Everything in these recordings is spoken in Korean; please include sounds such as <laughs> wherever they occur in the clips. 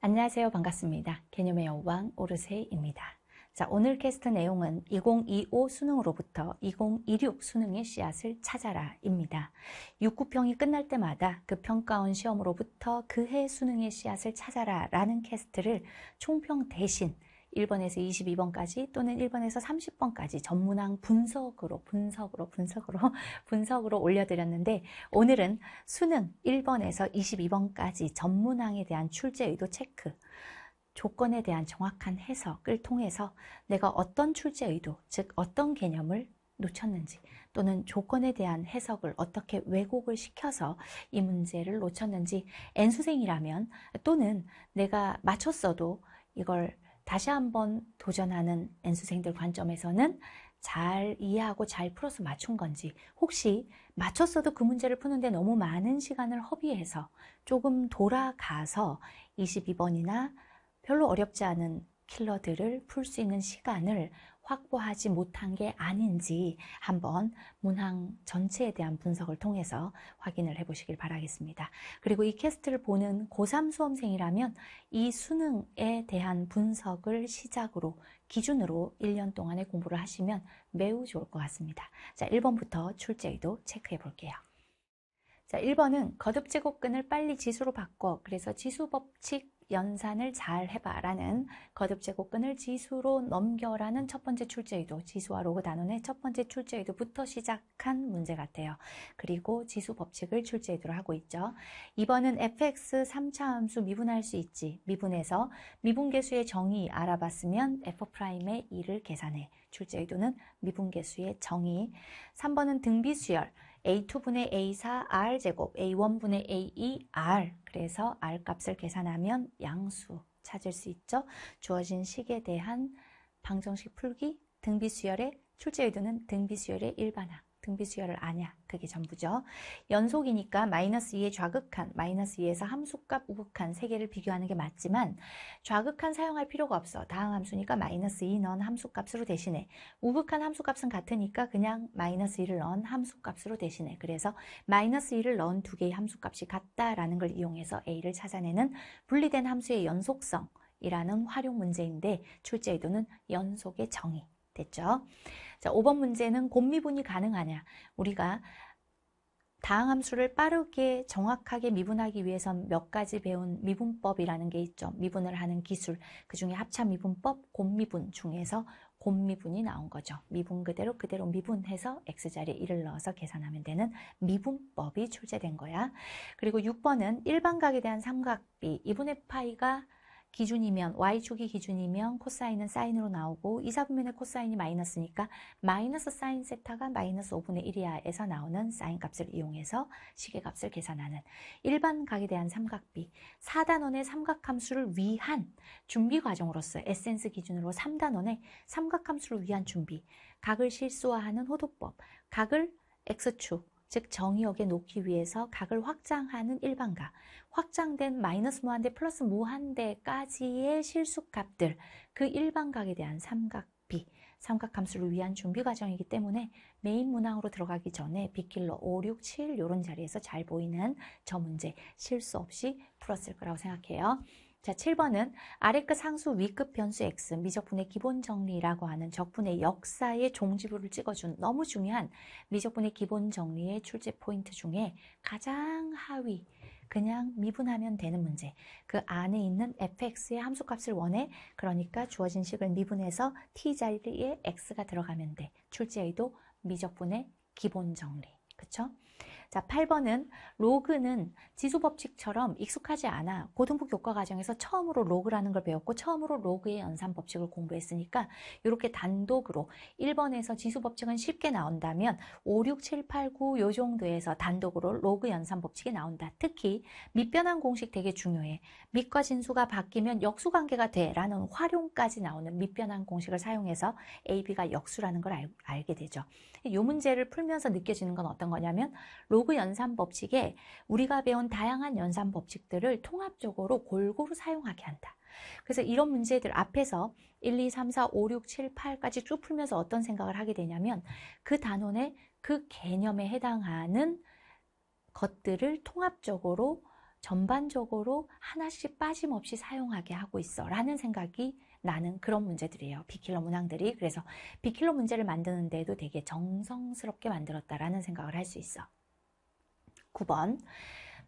안녕하세요. 반갑습니다. 개념의 여왕 오르세입니다. 자, 오늘 캐스트 내용은 2025 수능으로부터 2026 수능의 씨앗을 찾아라입니다. 6구평이 끝날 때마다 그 평가원 시험으로부터 그 해 수능의 씨앗을 찾아라라는 캐스트를 총평 대신 1번에서 22번까지 또는 1번에서 30번까지 전문항 분석으로 분석으로 분석으로 <laughs> 분석으로 올려드렸는데 오늘은 수능 1번에서 22번까지 전문항에 대한 출제 의도 체크 조건에 대한 정확한 해석을 통해서 내가 어떤 출제 의도 즉 어떤 개념을 놓쳤는지 또는 조건에 대한 해석을 어떻게 왜곡을 시켜서 이 문제를 놓쳤는지 N수생이라면 또는 내가 맞췄어도 이걸 다시 한번 도전하는 N수생들 관점에서는 잘 이해하고 잘 풀어서 맞춘 건지 혹시 맞췄어도 그 문제를 푸는데 너무 많은 시간을 허비해서 조금 돌아가서 22번이나 별로 어렵지 않은 킬러들을 풀 수 있는 시간을 확보하지 못한 게 아닌지 한번 문항 전체에 대한 분석을 통해서 확인을 해보시길 바라겠습니다. 그리고 이 캐스트를 보는 고3 수험생이라면 이 수능에 대한 분석을 시작으로 기준으로 1년 동안의 공부를 하시면 매우 좋을 것 같습니다. 자, 1번부터 출제의도 체크해 볼게요. 자, 1번은 거듭제곱근을 빨리 지수로 바꿔 그래서 지수법칙 연산을 잘 해봐라는 거듭제곱근을 지수로 넘겨라는 첫 번째 출제의도 지수와 로그 단원의 첫 번째 출제의도부터 시작한 문제 같아요. 그리고 지수 법칙을 출제의도로 하고 있죠. 2번은 fx 3차 함수 미분할 수 있지 미분해서 미분계수의 정의 알아봤으면 f'의 1을 계산해 출제의도는 미분계수의 정의 3번은 등비수열 a2분의 a4 r 제곱, a1분의 a2 e r. 그래서 r 값을 계산하면 양수 찾을 수 있죠. 주어진 식에 대한 방정식 풀기, 등비 수열의 출제 의도는 등비 수열의 일반화. 등비 수열을 아냐. 그게 전부죠. 연속이니까 마이너스 2의 좌극한, 마이너스 2에서 함수값 우극한 세 개를 비교하는 게 맞지만 좌극한 사용할 필요가 없어. 다항 함수니까 마이너스 2 넣은 함수값으로 대신해. 우극한 함수값은 같으니까 그냥 마이너스 2를 넣은 함수값으로 대신해. 그래서 마이너스 2를 넣은 두 개의 함수값이 같다라는 걸 이용해서 A를 찾아내는 분리된 함수의 연속성. 이라는 활용 문제인데 출제의도는 연속의 정의 됐죠? 자, 5번 문제는 곰미분이 가능하냐? 우리가 다항함수를 빠르게 정확하게 미분하기 위해선 몇 가지 배운 미분법이라는 게 있죠. 미분을 하는 기술, 그 중에 합차 미분법, 곰미분 중에서 곰미분이 나온 거죠. 미분 그대로 그대로 미분해서 x자리에 1을 넣어서 계산하면 되는 미분법이 출제된 거야. 그리고 6번은 일반각에 대한 삼각비, 2분의 파이가 기준이면 y축이 기준이면 코사인은 사인으로 나오고 이사분면의 코사인이 마이너스니까 마이너스 사인 세타가 마이너스 5분의 1이하에서 나오는 사인 값을 이용해서 시계값을 계산하는 일반 각에 대한 삼각비 4단원의 삼각함수를 위한 준비 과정으로서 에센스 기준으로 3단원의 삼각함수를 위한 준비 각을 실수화하는 호도법 각을 x축 즉 정의역에 놓기 위해서 각을 확장하는 일반각, 확장된 마이너스 무한대 플러스 무한대까지의 실수값들, 그 일반각에 대한 삼각비, 삼각함수를 위한 준비 과정이기 때문에 메인 문항으로 들어가기 전에 빗킬러 5, 6, 7 이런 자리에서 잘 보이는 저 문제 실수 없이 풀었을 거라고 생각해요. 자, 7번은 아래급 상수 위급 변수 x 미적분의 기본 정리라고 하는 적분의 역사의 종지부를 찍어준 너무 중요한 미적분의 기본 정리의 출제 포인트 중에 가장 하위 그냥 미분하면 되는 문제 그 안에 있는 fx의 함수값을 원해 그러니까 주어진 식을 미분해서 t 자리에 x가 들어가면 돼 출제 의도 미적분의 기본 정리 그쵸? 자, 8번은 로그는 지수 법칙처럼 익숙하지 않아 고등부 교과 과정에서 처음으로 로그라는 걸 배웠고 처음으로 로그의 연산 법칙을 공부했으니까 이렇게 단독으로 1번에서 지수 법칙은 쉽게 나온다면 5, 6, 7, 8, 9 요 정도에서 단독으로 로그 연산 법칙이 나온다. 특히 밑변환 공식 되게 중요해. 밑과 진수가 바뀌면 역수 관계가 돼 라는 활용까지 나오는 밑변환 공식을 사용해서 AB가 역수라는 걸 알, 알게 되죠. 이 문제를 풀면서 느껴지는 건 어떤 거냐면 로 로그 연산 법칙에 우리가 배운 다양한 연산 법칙들을 통합적으로 골고루 사용하게 한다. 그래서 이런 문제들 앞에서 1, 2, 3, 4, 5, 6, 7, 8까지 쭉 풀면서 어떤 생각을 하게 되냐면 그 단원의 그 개념에 해당하는 것들을 통합적으로 전반적으로 하나씩 빠짐없이 사용하게 하고 있어 라는 생각이 나는 그런 문제들이에요. 비킬러 문항들이. 그래서 비킬러 문제를 만드는데도 되게 정성스럽게 만들었다라는 생각을 할 수 있어. 9번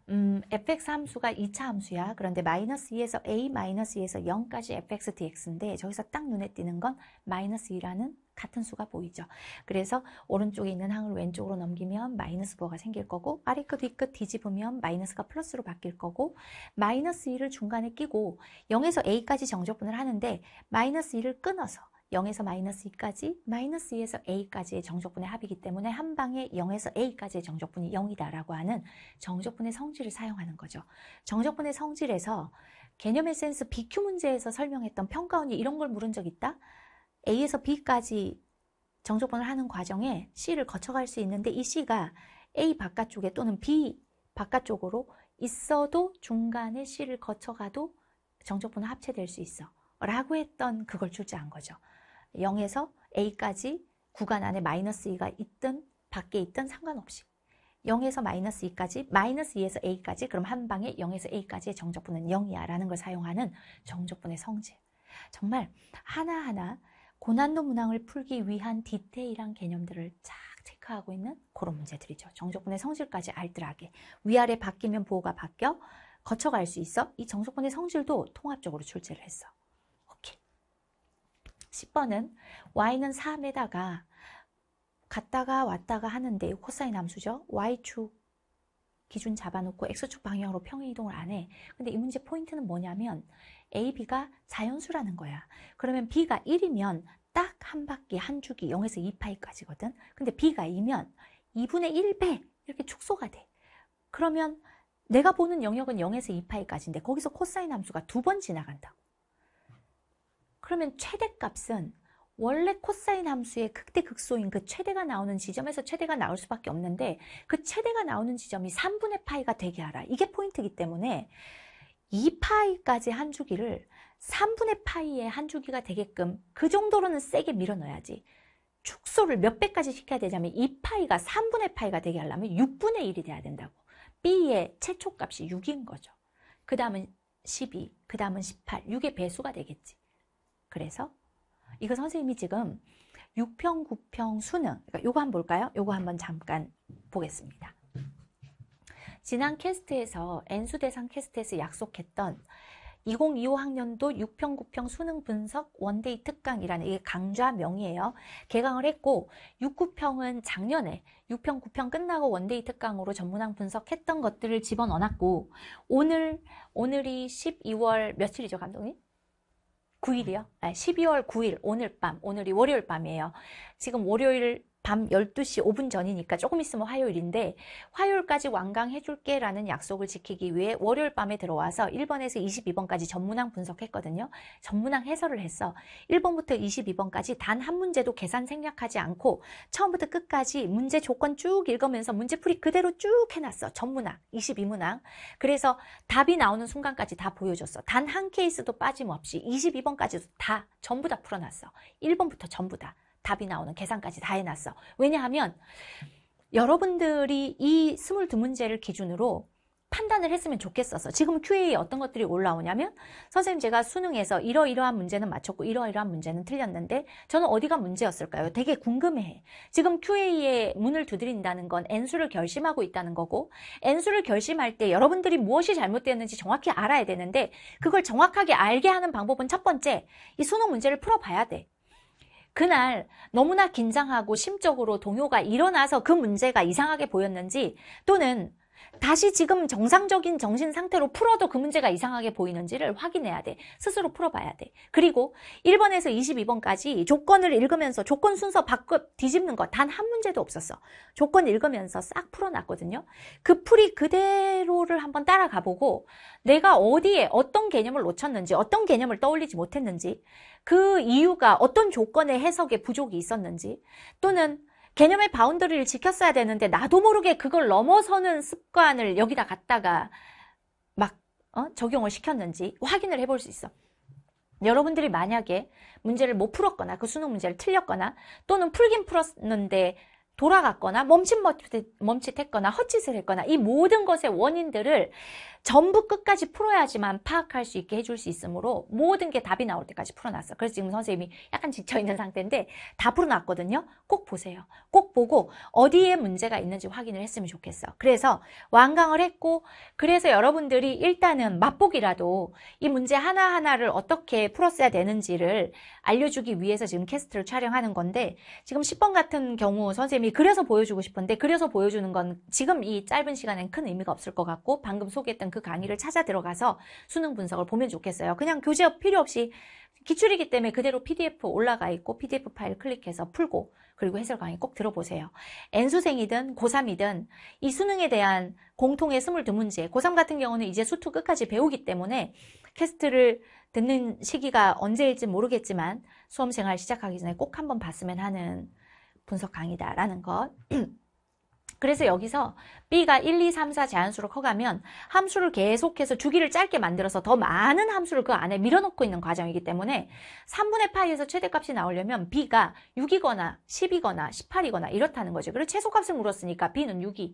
음, fx 함수가 2차 함수야. 그런데 마이너스 2에서 a 마이너스 2에서 0까지 fx dx인데 저기서 딱 눈에 띄는 건 마이너스 2라는 같은 수가 보이죠. 그래서 오른쪽에 있는 항을 왼쪽으로 넘기면 마이너스 부가 생길 거고 아래 끝, 뒤끝 뒤집으면 마이너스가 플러스로 바뀔 거고 마이너스 2를 중간에 끼고 0에서 a까지 정적분을 하는데 마이너스 2를 끊어서 0에서 마이너스 2까지, 마이너스 2에서 a까지의 정적분의 합이기 때문에 한 방에 0에서 a까지의 정적분이 0이다라고 하는 정적분의 성질을 사용하는 거죠. 정적분의 성질에서 개념의 센스 BQ 문제에서 설명했던 평가원이 이런 걸 물은 적 있다? A에서 B까지 정적분을 하는 과정에 C를 거쳐갈 수 있는데 이 C가 A 바깥쪽에 또는 B 바깥쪽으로 있어도 중간에 C를 거쳐가도 정적분은 합체될 수 있어. 라고 했던 그걸 출제한 거죠. 0에서 a까지 구간 안에 마이너스 2가 있든 밖에 있든 상관없이 0에서 마이너스 2까지, 마이너스 2에서 a까지, 그럼 한 방에 0에서 a까지의 정적분은 0이야 라는 걸 사용하는 정적분의 성질. 정말 하나하나 고난도 문항을 풀기 위한 디테일한 개념들을 쫙 체크하고 있는 그런 문제들이죠. 정적분의 성질까지 알뜰하게. 위아래 바뀌면 보호가 바뀌어 거쳐갈 수 있어. 이 정적분의 성질도 통합적으로 출제를 했어. 10번은 y는 3에다가 갔다가 왔다가 하는데 코사인 함수죠. y축 기준 잡아놓고 x축 방향으로 평행이동을 안 해. 근데 이 문제 포인트는 뭐냐면 a, b가 자연수라는 거야. 그러면 b가 1이면 딱 한 바퀴 한 주기 0에서 2파이까지거든. 근데 b가 2면 2분의 1배 이렇게 축소가 돼. 그러면 내가 보는 영역은 0에서 2파이까지인데 거기서 코사인 함수가 두 번 지나간다고. 그러면 최대값은 원래 코사인 함수의 극대 극소인 그 최대가 나오는 지점에서 최대가 나올 수밖에 없는데 그 최대가 나오는 지점이 3분의 파이가 되게 하라. 이게 포인트이기 때문에 2파이까지 한 주기를 3분의 파이의 한 주기가 되게끔 그 정도로는 세게 밀어넣어야지. 축소를 몇 배까지 시켜야 되냐면 2파이가 3분의 파이가 되게 하려면 6분의 1이 돼야 된다고. B의 최초값이 6인 거죠. 그 다음은 12, 그 다음은 18, 6의 배수가 되겠지. 그래서 이거 선생님이 지금 6평, 9평 수능 그러니까 요거 한번 볼까요? 요거 한번 잠깐 보겠습니다. 지난 캐스트에서 엔수 대상 캐스트에서 약속했던 2025 학년도 6평, 9평 수능 분석 원데이 특강이라는 이게 강좌명이에요. 개강을 했고 6, 9평은 작년에 6평, 9평 끝나고 원데이 특강으로 전문학 분석했던 것들을 집어넣어놨고 오늘 오늘이 12월 며칠이죠, 감독님? 9일이요? 12월 아, 9일 오늘 밤 오늘이 월요일 밤이에요. 지금 월요일 밤 12시 5분 전이니까 조금 있으면 화요일인데 화요일까지 완강해 줄게 라는 약속을 지키기 위해 월요일 밤에 들어와서 1번에서 22번까지 전문항 분석했거든요. 전문항 해설을 했어. 1번부터 22번까지 단 한 문제도 계산 생략하지 않고 처음부터 끝까지 문제 조건 쭉 읽으면서 문제풀이 그대로 쭉 해놨어. 전문항, 22문항. 그래서 답이 나오는 순간까지 다 보여줬어. 단 한 케이스도 빠짐없이 22번까지도 다 전부 다 풀어놨어. 1번부터 전부 다. 답이 나오는 계산까지 다 해놨어. 왜냐하면 여러분들이 이 22문제를 기준으로 판단을 했으면 좋겠어서 지금 QA에 어떤 것들이 올라오냐면 선생님 제가 수능에서 이러이러한 문제는 맞췄고 이러이러한 문제는 틀렸는데 저는 어디가 문제였을까요? 되게 궁금해. 지금 QA에 문을 두드린다는 건 N수를 결심하고 있다는 거고 N수를 결심할 때 여러분들이 무엇이 잘못되었는지 정확히 알아야 되는데 그걸 정확하게 알게 하는 방법은 첫 번째 이 수능 문제를 풀어봐야 돼. 그날 너무나 긴장하고 심적으로 동요가 일어나서 그 문제가 이상하게 보였는지 또는 다시 지금 정상적인 정신 상태로 풀어도 그 문제가 이상하게 보이는지를 확인해야 돼. 스스로 풀어봐야 돼. 그리고 1번에서 22번까지 조건을 읽으면서 조건 순서 바꿔 뒤집는 것단한 문제도 없었어. 조건 읽으면서 싹 풀어놨거든요. 그 풀이 그대로를 한번 따라가보고 내가 어디에 어떤 개념을 놓쳤는지 어떤 개념을 떠올리지 못했는지 그 이유가 어떤 조건의 해석에 부족이 있었는지 또는 개념의 바운더리를 지켰어야 되는데 나도 모르게 그걸 넘어서는 습관을 여기다 갖다가 막 어? 적용을 시켰는지 확인을 해볼 수 있어. 여러분들이 만약에 문제를 못 풀었거나 그 수능 문제를 틀렸거나 또는 풀긴 풀었는데 돌아갔거나 멈칫멈칫했거나 헛짓을 했거나 이 모든 것의 원인들을 전부 끝까지 풀어야지만 파악할 수 있게 해줄 수 있으므로 모든 게 답이 나올 때까지 풀어놨어. 그래서 지금 선생님이 약간 지쳐있는 상태인데 다 풀어놨거든요. 꼭 보세요. 꼭 보고 어디에 문제가 있는지 확인을 했으면 좋겠어. 그래서 완강을 했고 그래서 여러분들이 일단은 맛보기라도 이 문제 하나하나를 어떻게 풀었어야 되는지를 알려주기 위해서 지금 캐스트를 촬영하는 건데 지금 10번 같은 경우 선생님이 그래서 보여주고 싶은데 그래서 보여주는 건 지금 이 짧은 시간엔 큰 의미가 없을 것 같고 방금 소개했던 그 강의를 음. 찾아 들어가서 수능 분석을 보면 좋겠어요. 그냥 교재 필요 없이 기출이기 때문에 그대로 PDF 올라가 있고 PDF 파일 클릭해서 풀고 그리고 해설 강의 꼭 들어보세요. N수생이든 고3이든 이 수능에 대한 공통의 22문제 고3 같은 경우는 이제 수투 끝까지 배우기 때문에 캐스트를 듣는 시기가 언제일지 모르겠지만 수험생활 시작하기 전에 꼭 한번 봤으면 하는 분석 강의다라는 것. <clears throat> 그래서 여기서 B가 1, 2, 3, 4 제한수로 커가면 함수를 계속해서 주기를 짧게 만들어서 더 많은 함수를 그 안에 밀어넣고 있는 과정이기 때문에 3분의 파이에서 최대값이 나오려면 B가 6이거나 10이거나 18이거나 이렇다는 거죠. 그리고 최소값을 물었으니까 B는 6이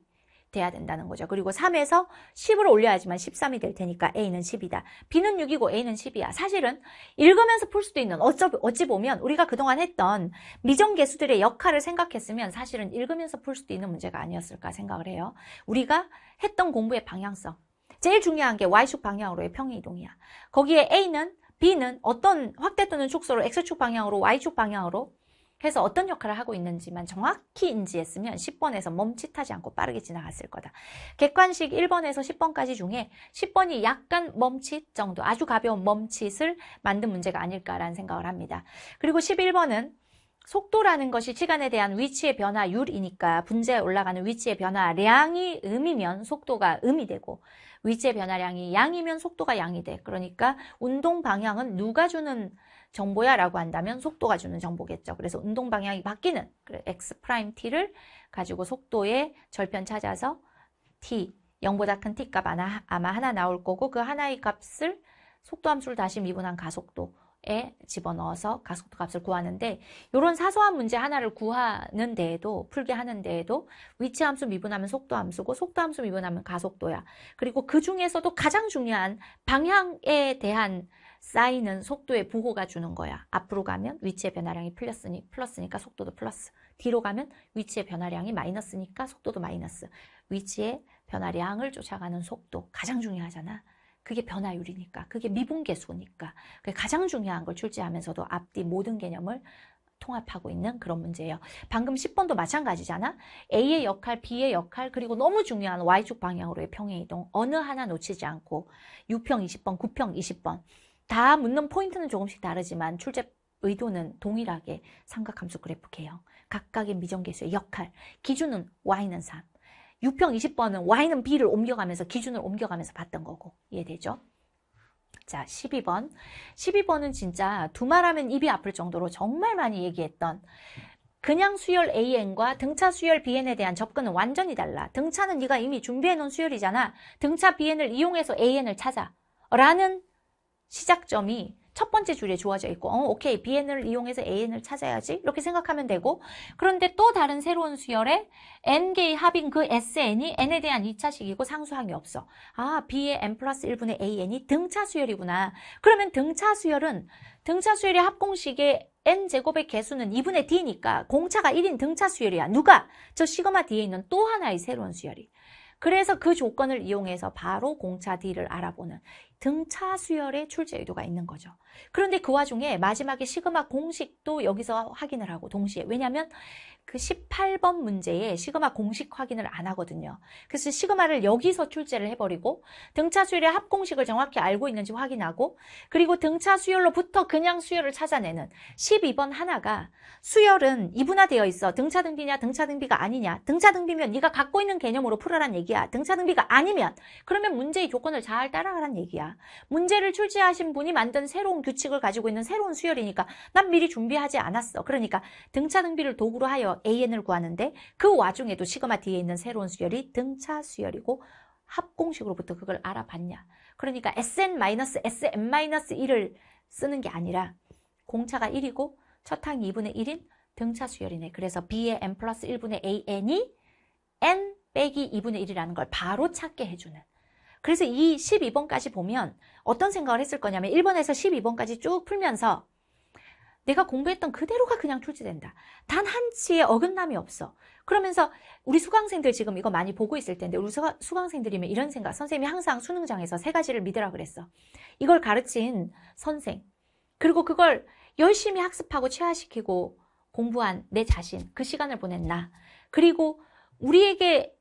돼야 된다는 거죠. 그리고 3에서 10을 올려야지만 13이 될 테니까 A는 10이다. B는 6이고 A는 10이야. 사실은 읽으면서 풀 수도 있는 어쩌, 어찌 보면 우리가 그동안 했던 미정계수들의 역할을 생각했으면 사실은 읽으면서 풀 수도 있는 문제가 아니었을까 생각을 해요. 우리가 했던 공부의 방향성. 제일 중요한 게 Y축 방향으로의 평행이동이야. 거기에 A는 B는 어떤 확대 또는 축소로 X축 방향으로 Y축 방향으로 해서 어떤 역할을 하고 있는지만 정확히 인지했으면 10번에서 멈칫하지 않고 빠르게 지나갔을 거다. 객관식 1번에서 10번까지 중에 10번이 약간 멈칫 정도, 아주 가벼운 멈칫을 만든 문제가 아닐까라는 생각을 합니다. 그리고 11번은 속도라는 것이 시간에 대한 위치의 변화율이니까 분자에 올라가는 위치의 변화량이 음이면 속도가 음이 되고 위치의 변화량이 양이면 속도가 양이 돼. 그러니까 운동 방향은 누가 주는 정보야 라고 한다면 속도가 주는 정보겠죠. 그래서 운동 방향이 바뀌는 x 프라임 t를 가지고 속도의 절편 찾아서 t 0보다 큰 t값 아마, 아마 하나 나올 거고 그 하나의 값을 속도 함수를 다시 미분한 가속도 에 집어넣어서 가속도 값을 구하는데 이런 사소한 문제 하나를 구하는 데에도 풀게 하는 데에도 위치 함수 미분하면 속도 함수고 속도 함수 미분하면 가속도야. 그리고 그 중에서도 가장 중요한 방향에 대한 쌓이는 속도의 보호가 주는 거야. 앞으로 가면 위치의 변화량이 풀렸으니 플러스니까 속도도 플러스. 뒤로 가면 위치의 변화량이 마이너스니까 속도도 마이너스. 위치의 변화량을 쫓아가는 속도 가장 중요하잖아. 그게 변화율이니까. 그게 미분계수니까. 그게 가장 중요한 걸 출제하면서도 앞뒤 모든 개념을 통합하고 있는 그런 문제예요. 방금 10번도 마찬가지잖아. A의 역할, B의 역할, 그리고 너무 중요한 Y축 방향으로의 평행이동. 어느 하나 놓치지 않고 6평 20번, 9평 20번. 다 묻는 포인트는 조금씩 다르지만 출제 의도는 동일하게 삼각함수 그래프예요. 각각의 미정계수의 역할, 기준은 y는 3, 6평 20번은 y는 b를 옮겨가면서 기준을 옮겨가면서 봤던 거고 이해되죠? 자 12번 12번은 진짜 두말하면 입이 아플 정도로 정말 많이 얘기했던 그냥 수열 AN과 등차 수열 BN에 대한 접근은 완전히 달라. 등차는 네가 이미 준비해놓은 수열이잖아. 등차 BN을 이용해서 AN을 찾아. 라는 시작점이 첫 번째 줄에 좋아져 있고 어, 오케이 bn을 이용해서 an을 찾아야지 이렇게 생각하면 되고 그런데 또 다른 새로운 수열에 n개의 합인 그 sn이 n에 대한 2차식이고 상수항이 없어 아 b의 n 플러스 1분의 an이 등차 수열이구나 그러면 등차 수열은 등차 수열의 합공식의 n제곱의 개수는 2분의 d니까 공차가 1인 등차 수열이야 누가? 저 시그마 뒤에 있는 또 하나의 새로운 수열이 그래서 그 조건을 이용해서 바로 공차 D를 알아보는 등차 수열의 출제 의도가 있는 거죠. 그런데 그 와중에 마지막에 시그마 공식도 여기서 확인을 하고 동시에 왜냐하면 그 18번 문제에 시그마 공식 확인을 안 하거든요. 그래서 시그마를 여기서 출제를 해버리고 등차 수열의 합공식을 정확히 알고 있는지 확인하고 그리고 등차 수열로부터 그냥 수열을 찾아내는 12번 하나가 수열은 이분화되어 있어. 등차 등비냐 등차 등비가 아니냐. 등차 등비면 네가 갖고 있는 개념으로 풀어란 얘기야. 등차 등비가 아니면 그러면 문제의 조건을 잘 따라가란 얘기야. 문제를 출제하신 분이 만든 새로운 규칙을 가지고 있는 새로운 수열이니까 난 미리 준비하지 않았어. 그러니까 등차 등비를 도구로 하여 AN을 구하는데 그 와중에도 시그마 뒤에 있는 새로운 수열이 등차 수열이고 합공식으로부터 그걸 알아봤냐. 그러니까 SN-SN-1을 쓰는 게 아니라 공차가 1이고 첫항 2분의 1인 등차 수열이네. 그래서 B의 N 플러스 1분의 AN이 N 빼기 2분의 1이라는 걸 바로 찾게 해주는. 그래서 이 12번까지 보면 어떤 생각을 했을 거냐면 1번에서 12번까지 쭉 풀면서 내가 공부했던 그대로가 그냥 출제된다. 단 한 치의 어긋남이 없어. 그러면서 우리 수강생들 지금 이거 많이 보고 있을 텐데 우리 수강생들이면 이런 생각. 선생님이 항상 수능장에서 세 가지를 믿으라 그랬어. 이걸 가르친 선생. 그리고 그걸 열심히 학습하고 체화시키고 공부한 내 자신. 그 시간을 보낸 나. 그리고 우리에게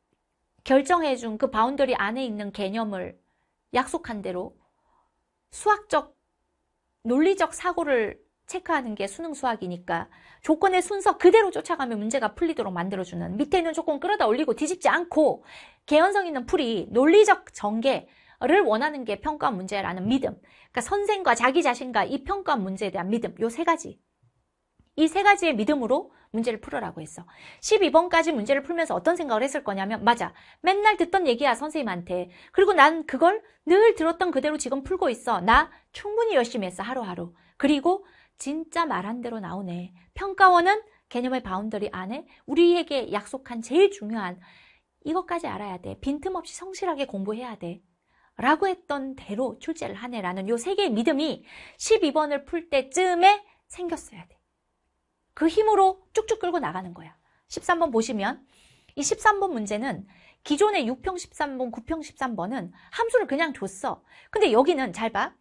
결정해준 그 바운더리 안에 있는 개념을 약속한 대로 수학적, 논리적 사고를 체크하는 게 수능 수학이니까 조건의 순서 그대로 쫓아가면 문제가 풀리도록 만들어주는 밑에 는 조건 끌어다 올리고 뒤집지 않고 개연성 있는 풀이 논리적 전개 를 원하는 게 평가 문제라는 믿음 그러니까 선생과 자기 자신과 이 평가 문제에 대한 믿음 요 세 가지 이 세 가지의 믿음으로 문제를 풀으라고 했어 12번까지 문제를 풀면서 어떤 생각을 했을 거냐면 맞아 맨날 듣던 얘기야 선생님한테 그리고 난 그걸 늘 들었던 그대로 지금 풀고 있어 나 충분히 열심히 했어 하루하루 그리고 진짜 말한 대로 나오네. 평가원은 개념의 바운더리 안에 우리에게 약속한 제일 중요한 이것까지 알아야 돼. 빈틈없이 성실하게 공부해야 돼. 라고 했던 대로 출제를 하네라는 요 세 개의 믿음이 12번을 풀 때쯤에 생겼어야 돼. 그 힘으로 쭉쭉 끌고 나가는 거야. 13번 보시면 이 13번 문제는 기존의 6평 13번, 9평 13번은 함수를 그냥 줬어. 근데 여기는 잘 봐.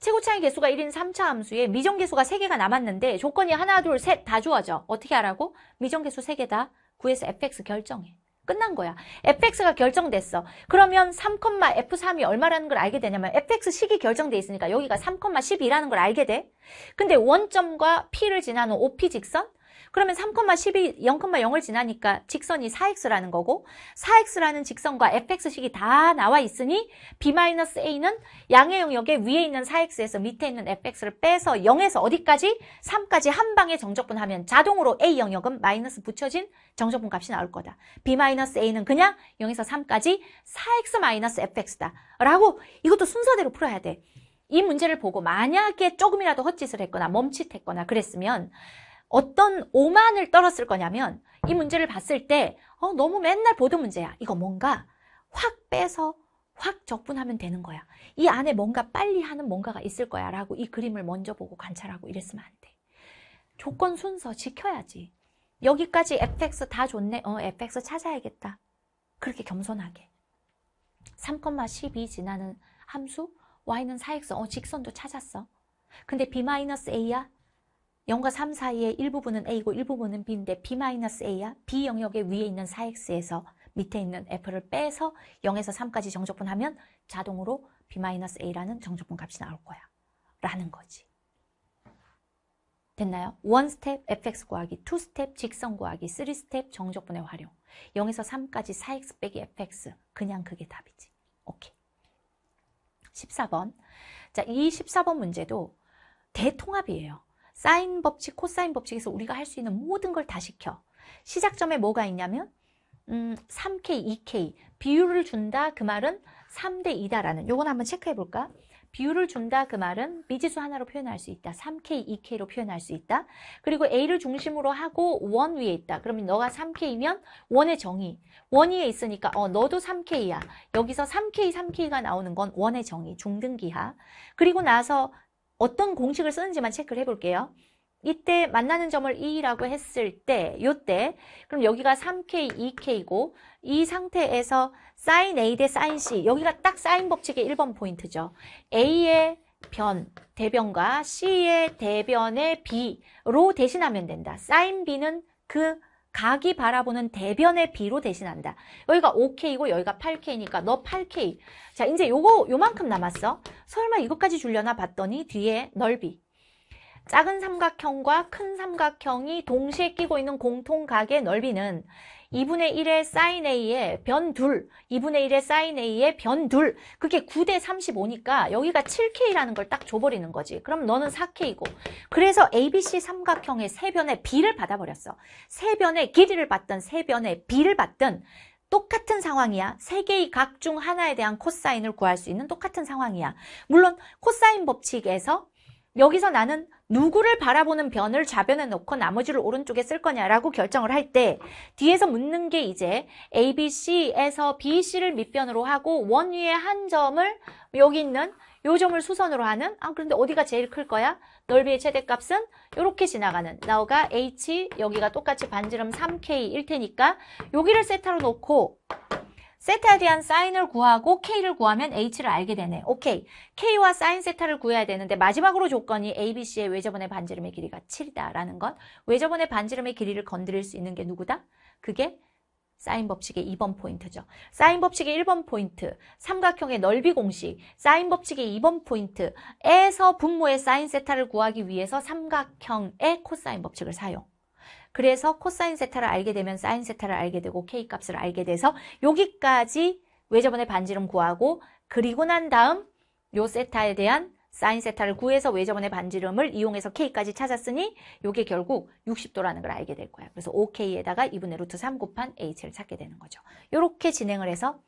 최고 차의 개수가 1인 3차 함수에 미정 개수가 3개가 남았는데 조건이 하나 둘 셋 다 주어져. 어떻게 하라고? 미정 개수 3개다. 구해서 fx 결정해. 끝난 거야. fx가 결정됐어. 그러면 3, f3이 얼마라는 걸 알게 되냐면 fx식이 결정돼 있으니까 여기가 3, 10이라는 걸 알게 돼. 근데 원점과 p를 지나는 op 직선, 그러면 3,12, 0,0을 지나니까 직선이 4x라는 거고 4x라는 직선과 fx식이 다 나와 있으니 b-a는 양의 영역에 위에 있는 4x에서 밑에 있는 fx를 빼서 0에서 어디까지? 3까지 한 방에 정적분하면 자동으로 a 영역은 마이너스 붙여진 정적분 값이 나올 거다. b-a는 그냥 0에서 3까지 4x-fx다. 라고 이것도 순서대로 풀어야 돼. 이 문제를 보고 만약에 조금이라도 헛짓을 했거나 멈칫했거나 그랬으면 어떤 오만을 떨었을 거냐면 이 문제를 봤을 때 어, 너무 맨날 보던 문제야. 이거 뭔가 확 빼서 확 적분하면 되는 거야. 이 안에 뭔가 빨리 하는 뭔가가 있을 거야 라고 이 그림을 먼저 보고 관찰하고 이랬으면 안 돼. 조건 순서 지켜야지. 여기까지 fx 다 좋네. 어, fx 찾아야겠다. 그렇게 겸손하게. 3,12 지나는 함수 y는 4x. 어, 직선도 찾았어. 근데 b-a야? 0과 3 사이의 일부분은 A고 일부분은 B인데 B-A야 B 영역의 위에 있는 4X에서 밑에 있는 F를 빼서 0에서 3까지 정적분하면 자동으로 B-A라는 정적분 값이 나올 거야. 라는 거지. 됐나요? 원 스텝 fx 구하기, 투 스텝 직선 구하기, 3 스텝 정적분의 활용. 0에서 3까지 4x 빼기 fx. 그냥 그게 답이지. 오케이. 14번. 자, 이 14번 문제도 대통합이에요. 사인 법칙, 코사인 법칙에서 우리가 할 수 있는 모든 걸 다 시켜. 시작점에 뭐가 있냐면 음, 3K, 2K 비율을 준다 그 말은 3대 2다라는 요건 한번 체크해 볼까? 비율을 준다 그 말은 미지수 하나로 표현할 수 있다. 3K, 2K로 표현할 수 있다. 그리고 A를 중심으로 하고 1 위에 있다. 그러면 너가 3K면 1의 정의. 1 위에 있으니까 어 너도 3K야. 여기서 3K, 3K가 나오는 건1의 정의, 중등기하. 그리고 나서 어떤 공식을 쓰는지만 체크를 해볼게요. 이때 만나는 점을 2라고 했을 때, 요때 그럼 여기가 3K, 2K고 이 상태에서 사인 A 대 사인 C 여기가 딱 사인 법칙의 1번 포인트죠. A의 변, 대변과 C의 대변의 B로 대신하면 된다. 사인 B는 그 각이 바라보는 대변의 비로 대신한다. 여기가 5K고 여기가 8K니까 너 8K. 자, 이제 요거 요만큼 남았어. 설마 이것까지 줄려나 봤더니 뒤에 넓이. 작은 삼각형과 큰 삼각형이 동시에 끼고 있는 공통각의 넓이는 2분의 1의 sin A의 변 둘, 2분의 1의 sin A의 변 둘, 그게 9대 35니까 여기가 7K라는 걸 딱 줘버리는 거지. 그럼 너는 4K고. 그래서 ABC 삼각형의 3 변의 B를 받아버렸어. 3 변의 길이를 받든 3 변의 B를 받든 똑같은 상황이야. 3 개의 각 중 하나에 대한 코사인을 구할 수 있는 똑같은 상황이야. 물론 코사인 법칙에서 여기서 나는 누구를 바라보는 변을 좌변에 놓고 나머지를 오른쪽에 쓸 거냐라고 결정을 할 때 뒤에서 묻는 게 이제 A, B, C에서 B, C를 밑변으로 하고 원 위에 한 점을 여기 있는 요 점을 수선으로 하는 아 그런데 어디가 제일 클 거야? 넓이의 최대값은 이렇게 지나가는 나우가 H 여기가 똑같이 반지름 3K일 테니까 여기를 세타로 놓고 세타에 대한 사인을 구하고 K를 구하면 H를 알게 되네. 오케이. K와 사인 세타를 구해야 되는데 마지막으로 조건이 ABC의 외접원의 반지름의 길이가 7이다라는 것. 외접원의 반지름의 길이를 건드릴 수 있는 게 누구다? 그게 사인 법칙의 2번 포인트죠. 사인 법칙의 1번 포인트, 삼각형의 넓이 공식, 사인 법칙의 2번 포인트에서 분모의 사인 세타를 구하기 위해서 삼각형의 코사인 법칙을 사용. 그래서 코사인 세타를 알게 되면 사인 세타를 알게 되고 K값을 알게 돼서 여기까지 외접원의 반지름 구하고 그리고 난 다음 요 세타에 대한 사인 세타를 구해서 외접원의 반지름을 이용해서 K까지 찾았으니 요게 결국 60도라는 걸 알게 될 거야. 그래서 5K에다가 2분의 루트 3 곱한 H를 찾게 되는 거죠. 이렇게 진행을 해서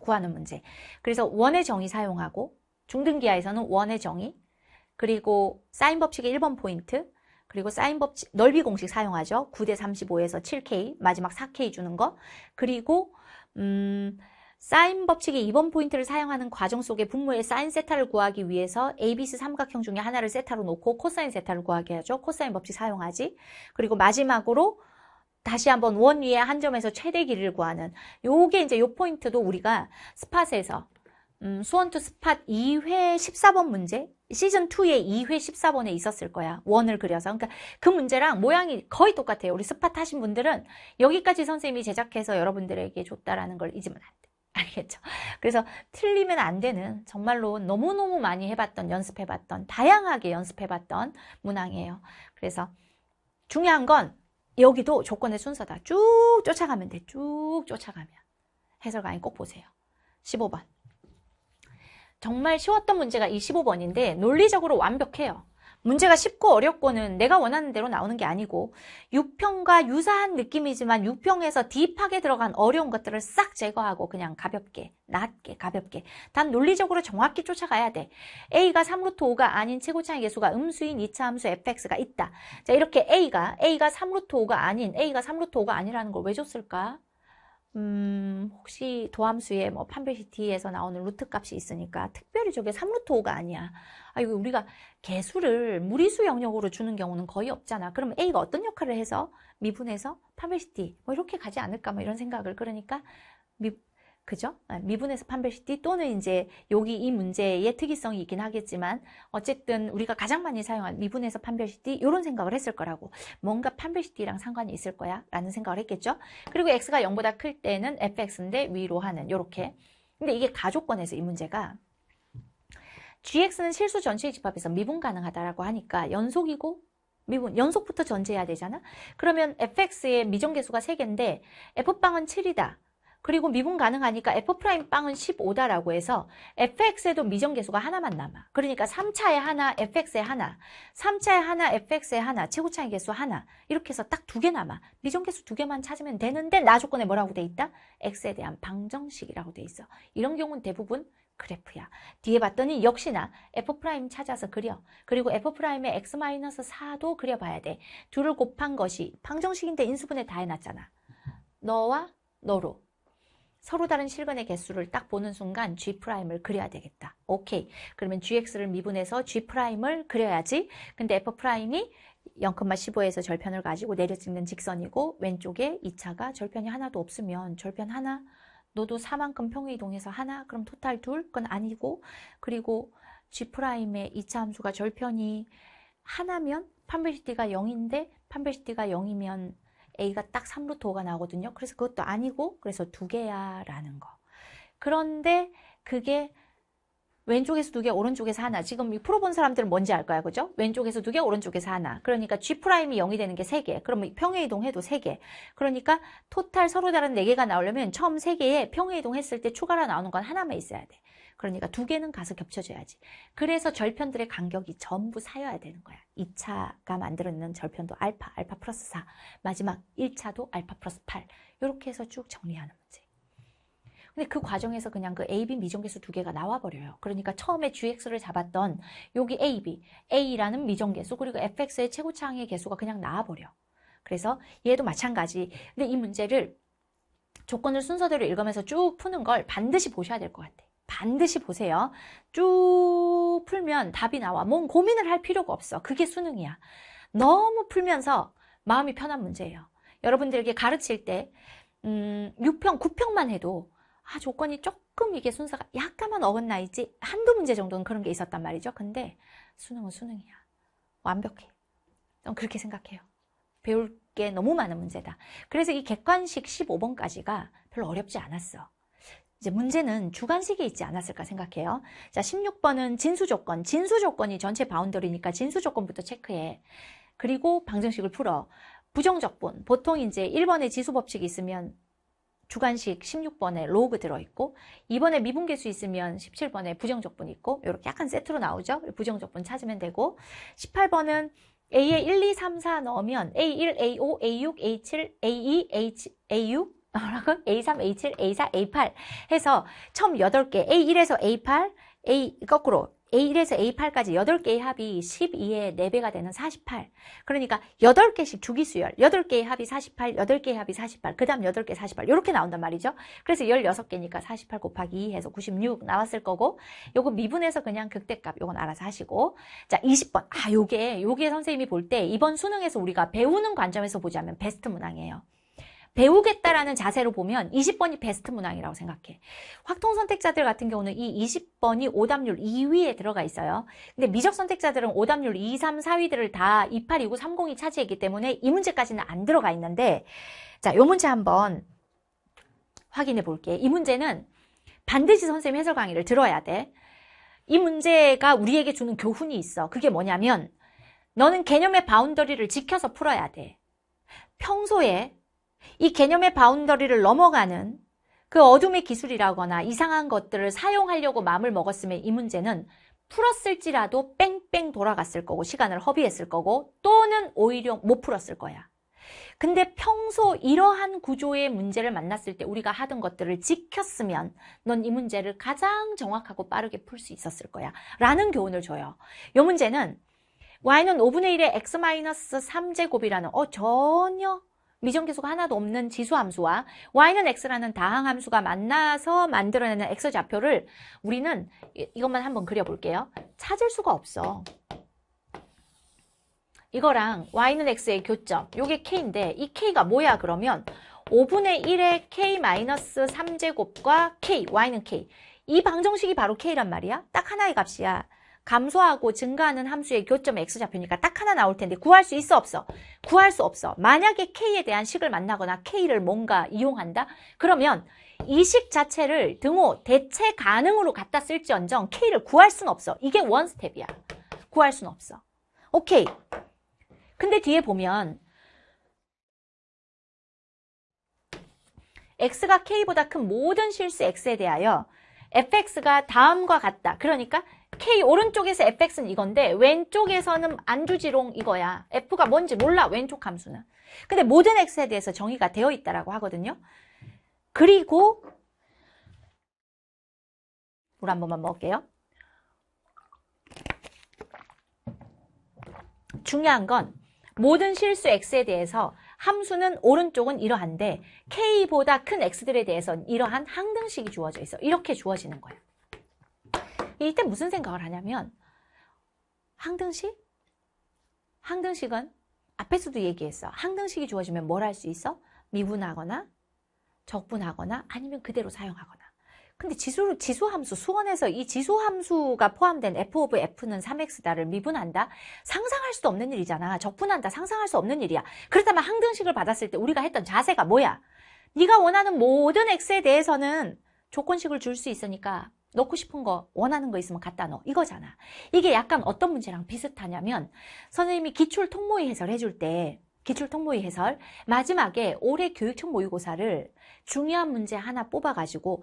구하는 문제. 그래서 원의 정의 사용하고 중등기하에서는 원의 정의 그리고 사인 법칙의 1번 포인트 그리고 사인 법칙 넓이 공식 사용하죠. 9대 35에서 7K 마지막 4K 주는 거 그리고 음 사인 법칙의 2번 포인트를 사용하는 과정 속에 분모의 사인 세타를 구하기 위해서 ABC 삼각형 중에 하나를 세타로 놓고 코사인 세타를 구하게 하죠. 코사인 법칙 사용하지. 그리고 마지막으로 다시 한번 원위의 한 점에서 최대 길이를 구하는 요게 이제 요 포인트도 우리가 스팟에서 음, 수원투 스팟 2회 14번 문제 시즌2의 2회 14번에 있었을 거야. 원을 그려서. 그러니까 그 문제랑 모양이 거의 똑같아요. 우리 스팟 하신 분들은 여기까지 선생님이 제작해서 여러분들에게 줬다라는 걸 잊으면 안 돼. <laughs> 알겠죠? 그래서 틀리면 안 되는 정말로 너무너무 많이 해봤던 연습해봤던 다양하게 연습해봤던 문항이에요. 그래서 중요한 건 여기도 조건의 순서다. 쭉 쫓아가면 돼. 쭉 쫓아가면. 해설가인 꼭 보세요. 15번. 정말 쉬웠던 문제가 25번인데 논리적으로 완벽해요. 문제가 쉽고 어렵고는 내가 원하는 대로 나오는 게 아니고 6평과 유사한 느낌이지만 6평에서 딥하게 들어간 어려운 것들을 싹 제거하고 그냥 가볍게 낮게 가볍게 단 논리적으로 정확히 쫓아가야 돼 A가 3루트 5가 아닌 최고차의 계수가 음수인 2차 함수 fx가 있다 자 이렇게 A가 A가 3루트 5가 아닌 A가 3루트 5가 아니라는 걸 왜 줬을까 음, 혹시 도함수에 뭐 판별시티에서 나오는 루트 값이 있으니까 특별히 저게 3루트5가 아니야. 아, 이거 우리가 개수를 무리수 영역으로 주는 경우는 거의 없잖아. 그럼 A가 어떤 역할을 해서 미분해서 판별시티 뭐 이렇게 가지 않을까 뭐 이런 생각을 그러니까 미, 그죠? 아, 미분에서 판별시티 또는 이제 여기 이 문제의 특이성이 있긴 하겠지만 어쨌든 우리가 가장 많이 사용한 미분에서 판별시티 이런 생각을 했을 거라고 뭔가 판별시티랑 상관이 있을 거야 라는 생각을 했겠죠? 그리고 x가 0보다 클 때는 fx인데 위로 하는 이렇게 근데 이게 가조건에서 이 문제가 gx는 실수 전체의 집합에서 미분 가능하다라고 하니까 연속이고 미분 연속부터 전제해야 되잖아 그러면 fx의 미정계수가 3개인데 f방은 7이다 그리고 미분 가능하니까 f 프라임 빵은 15다라고 해서 fx에도 미정계수가 하나만 남아. 그러니까 3차에 하나, fx에 하나, 3차에 하나, fx에 하나, 최고차의 계수 하나. 이렇게 해서 딱 두 개 남아. 미정계수 두 개만 찾으면 되는데 나 조건에 뭐라고 돼 있다? x에 대한 방정식이라고 돼 있어. 이런 경우는 대부분 그래프야. 뒤에 봤더니 역시나 f 프라임 찾아서 그려. 그리고 f 프라임의 x 마이너스 4도 그려봐야 돼. 둘을 곱한 것이 방정식인데 인수분해 다 해놨잖아. 너와 너로 서로 다른 실근의 개수를 딱 보는 순간 G'을 프라임 그려야 되겠다. 오케이. 그러면 GX를 미분해서 G'을 프라임 그려야지. 근데 F'이 프라임 0,15에서 절편을 가지고 내려찍는 직선이고 왼쪽에 2차가 절편이 하나도 없으면 절편 하나, 너도 4만큼 평행이동해서 하나, 그럼 토탈 둘? 건 아니고 그리고 G'의 프라임 2차 함수가 절편이 하나면 판별시티가 0인데 판별시티가 0이면 A가 딱 3루트 5가 나오거든요. 그래서 그것도 아니고 그래서 두 개야 라는 거. 그런데 그게 왼쪽에서 두 개, 오른쪽에서 하나. 지금 이 풀어본 사람들은 뭔지 알 거야, 그죠? 왼쪽에서 두 개, 오른쪽에서 하나. 그러니까 G'이 0이 되는 게 세 개. 그러면 평행이동해도 세 개. 그러니까 토탈 서로 다른 네 개가 나오려면 처음 세 개에 평행이동했을 때 추가로 나오는 건 하나만 있어야 돼. 그러니까 두 개는 가서 겹쳐줘야지. 그래서 절편들의 간격이 전부 사여야 되는 거야. 2차가 만들어낸 절편도 알파, 알파 플러스 4, 마지막 1차도 알파 플러스 8 이렇게 해서 쭉 정리하는 문제. 근데 그 과정에서 그냥 그 AB 미정계수 두 개가 나와버려요. 그러니까 처음에 GX를 잡았던 여기 AB, A라는 미정계수 그리고 FX의 최고창의 계수가 그냥 나와버려. 그래서 얘도 마찬가지. 근데 이 문제를 조건을 순서대로 읽으면서 쭉 푸는 걸 반드시 보셔야 될 것 같아. 반드시 보세요. 쭉 풀면 답이 나와. 뭔 고민을 할 필요가 없어. 그게 수능이야. 너무 풀면서 마음이 편한 문제예요. 여러분들에게 가르칠 때 음, 6평, 9평만 해도 아, 조건이 조금 이게 순서가 약간만 어긋나 있지 한두 문제 정도는 그런 게 있었단 말이죠. 근데 수능은 수능이야. 완벽해. 좀 그렇게 생각해요. 배울 게 너무 많은 문제다. 그래서 이 객관식 15번까지가 별로 어렵지 않았어. 이제 문제는 주관식이 있지 않았을까 생각해요. 자, 16번은 진수 조건. 진수 조건이 전체 바운더리니까 진수 조건부터 체크해. 그리고 방정식을 풀어. 부정적분. 보통 이제 1번에 지수 법칙이 있으면 주관식 16번에 로그 들어있고 2번에 미분계수 있으면 17번에 부정적분 있고 이렇게 약간 세트로 나오죠. 부정적분 찾으면 되고 18번은 A에 1, 2, 3, 4 넣으면 A1, A5, A6, A7, A2, A6, A3, A7, A4, A8 해서 처음 8개 A1에서 A8, A 거꾸로 A1에서 A8까지 8개의 합이 12의 4배가 되는 48. 그러니까 8개씩 주기수열, 8개의 합이 48, 8개의 합이 48, 그 다음 8개 48 이렇게 나온단 말이죠. 그래서 16개니까 48 곱하기 2 해서 96 나왔을 거고 요거 미분해서 그냥 극대값 요건 알아서 하시고 자 20번 아 요게 요게 선생님이 볼 때 이번 수능에서 우리가 배우는 관점에서 보자면 베스트 문항이에요. 배우겠다라는 자세로 보면 20번이 베스트 문항이라고 생각해. 확통 선택자들 같은 경우는 이 20번이 오답률 2위에 들어가 있어요. 근데 미적 선택자들은 오답률 2, 3, 4위들을 다 28, 29, 30이 차지했기 때문에 이 문제까지는 안 들어가 있는데 자, 요 문제 한번 확인해 볼게. 이 문제는 반드시 선생님 해설 강의를 들어야 돼. 이 문제가 우리에게 주는 교훈이 있어. 그게 뭐냐면 너는 개념의 바운더리를 지켜서 풀어야 돼. 평소에 이 개념의 바운더리를 넘어가는 그 어둠의 기술이라거나 이상한 것들을 사용하려고 마음을 먹었으면 이 문제는 풀었을지라도 뺑뺑 돌아갔을 거고 시간을 허비했을 거고 또는 오히려 못 풀었을 거야. 근데 평소 이러한 구조의 문제를 만났을 때 우리가 하던 것들을 지켰으면 넌 이 문제를 가장 정확하고 빠르게 풀 수 있었을 거야. 라는 교훈을 줘요. 이 문제는 y는 5분의 1의 x-3제곱이라는 어 전혀 미정계수가 하나도 없는 지수함수와 y는 x라는 다항함수가 만나서 만들어내는 x좌표를 우리는 이것만 한번 그려볼게요. 찾을 수가 없어. 이거랑 y는 x의 교점, 요게 k인데 이 k가 뭐야 그러면 5분의 1의 k-3제곱과 k, y는 k. 이 방정식이 바로 k란 말이야. 딱 하나의 값이야. 감소하고 증가하는 함수의 교점 x좌표니까 딱 하나 나올 텐데 구할 수 있어 없어? 구할 수 없어. 만약에 k에 대한 식을 만나거나 k를 뭔가 이용한다? 그러면 이 식 자체를 등호 대체 가능으로 갖다 쓸지언정 k를 구할 수는 없어. 이게 원 스텝이야. 구할 수는 없어. 오케이. 근데 뒤에 보면 x가 k보다 큰 모든 실수 x에 대하여 fx가 다음과 같다. 그러니까 K 오른쪽에서 fx는 이건데 왼쪽에서는 안주지롱 이거야. f가 뭔지 몰라 왼쪽 함수는. 근데 모든 x에 대해서 정의가 되어 있다라고 하거든요. 그리고 물 한 번만 먹을게요. 중요한 건 모든 실수 x에 대해서 함수는 오른쪽은 이러한데 k보다 큰 x들에 대해서 이러한 항등식이 주어져 있어. 이렇게 주어지는 거예요. 이때 무슨 생각을 하냐면 항등식? 항등식은 앞에서도 얘기했어. 항등식이 주어지면 뭘 할 수 있어? 미분하거나 적분하거나 아니면 그대로 사용하거나. 근데 지수, 지수함수, 수원에서 이 지수함수가 포함된 f 오브 f는 3x다를 미분한다? 상상할 수도 없는 일이잖아. 적분한다? 상상할 수 없는 일이야. 그렇다면 항등식을 받았을 때 우리가 했던 자세가 뭐야? 네가 원하는 모든 x에 대해서는 조건식을 줄 수 있으니까 넣고 싶은 거 원하는 거 있으면 갖다 넣어 이거잖아 이게 약간 어떤 문제랑 비슷하냐면 선생님이 기출 통모의 해설해 줄 때 기출 통모의 해설 마지막에 올해 교육청 모의고사를 중요한 문제 하나 뽑아가지고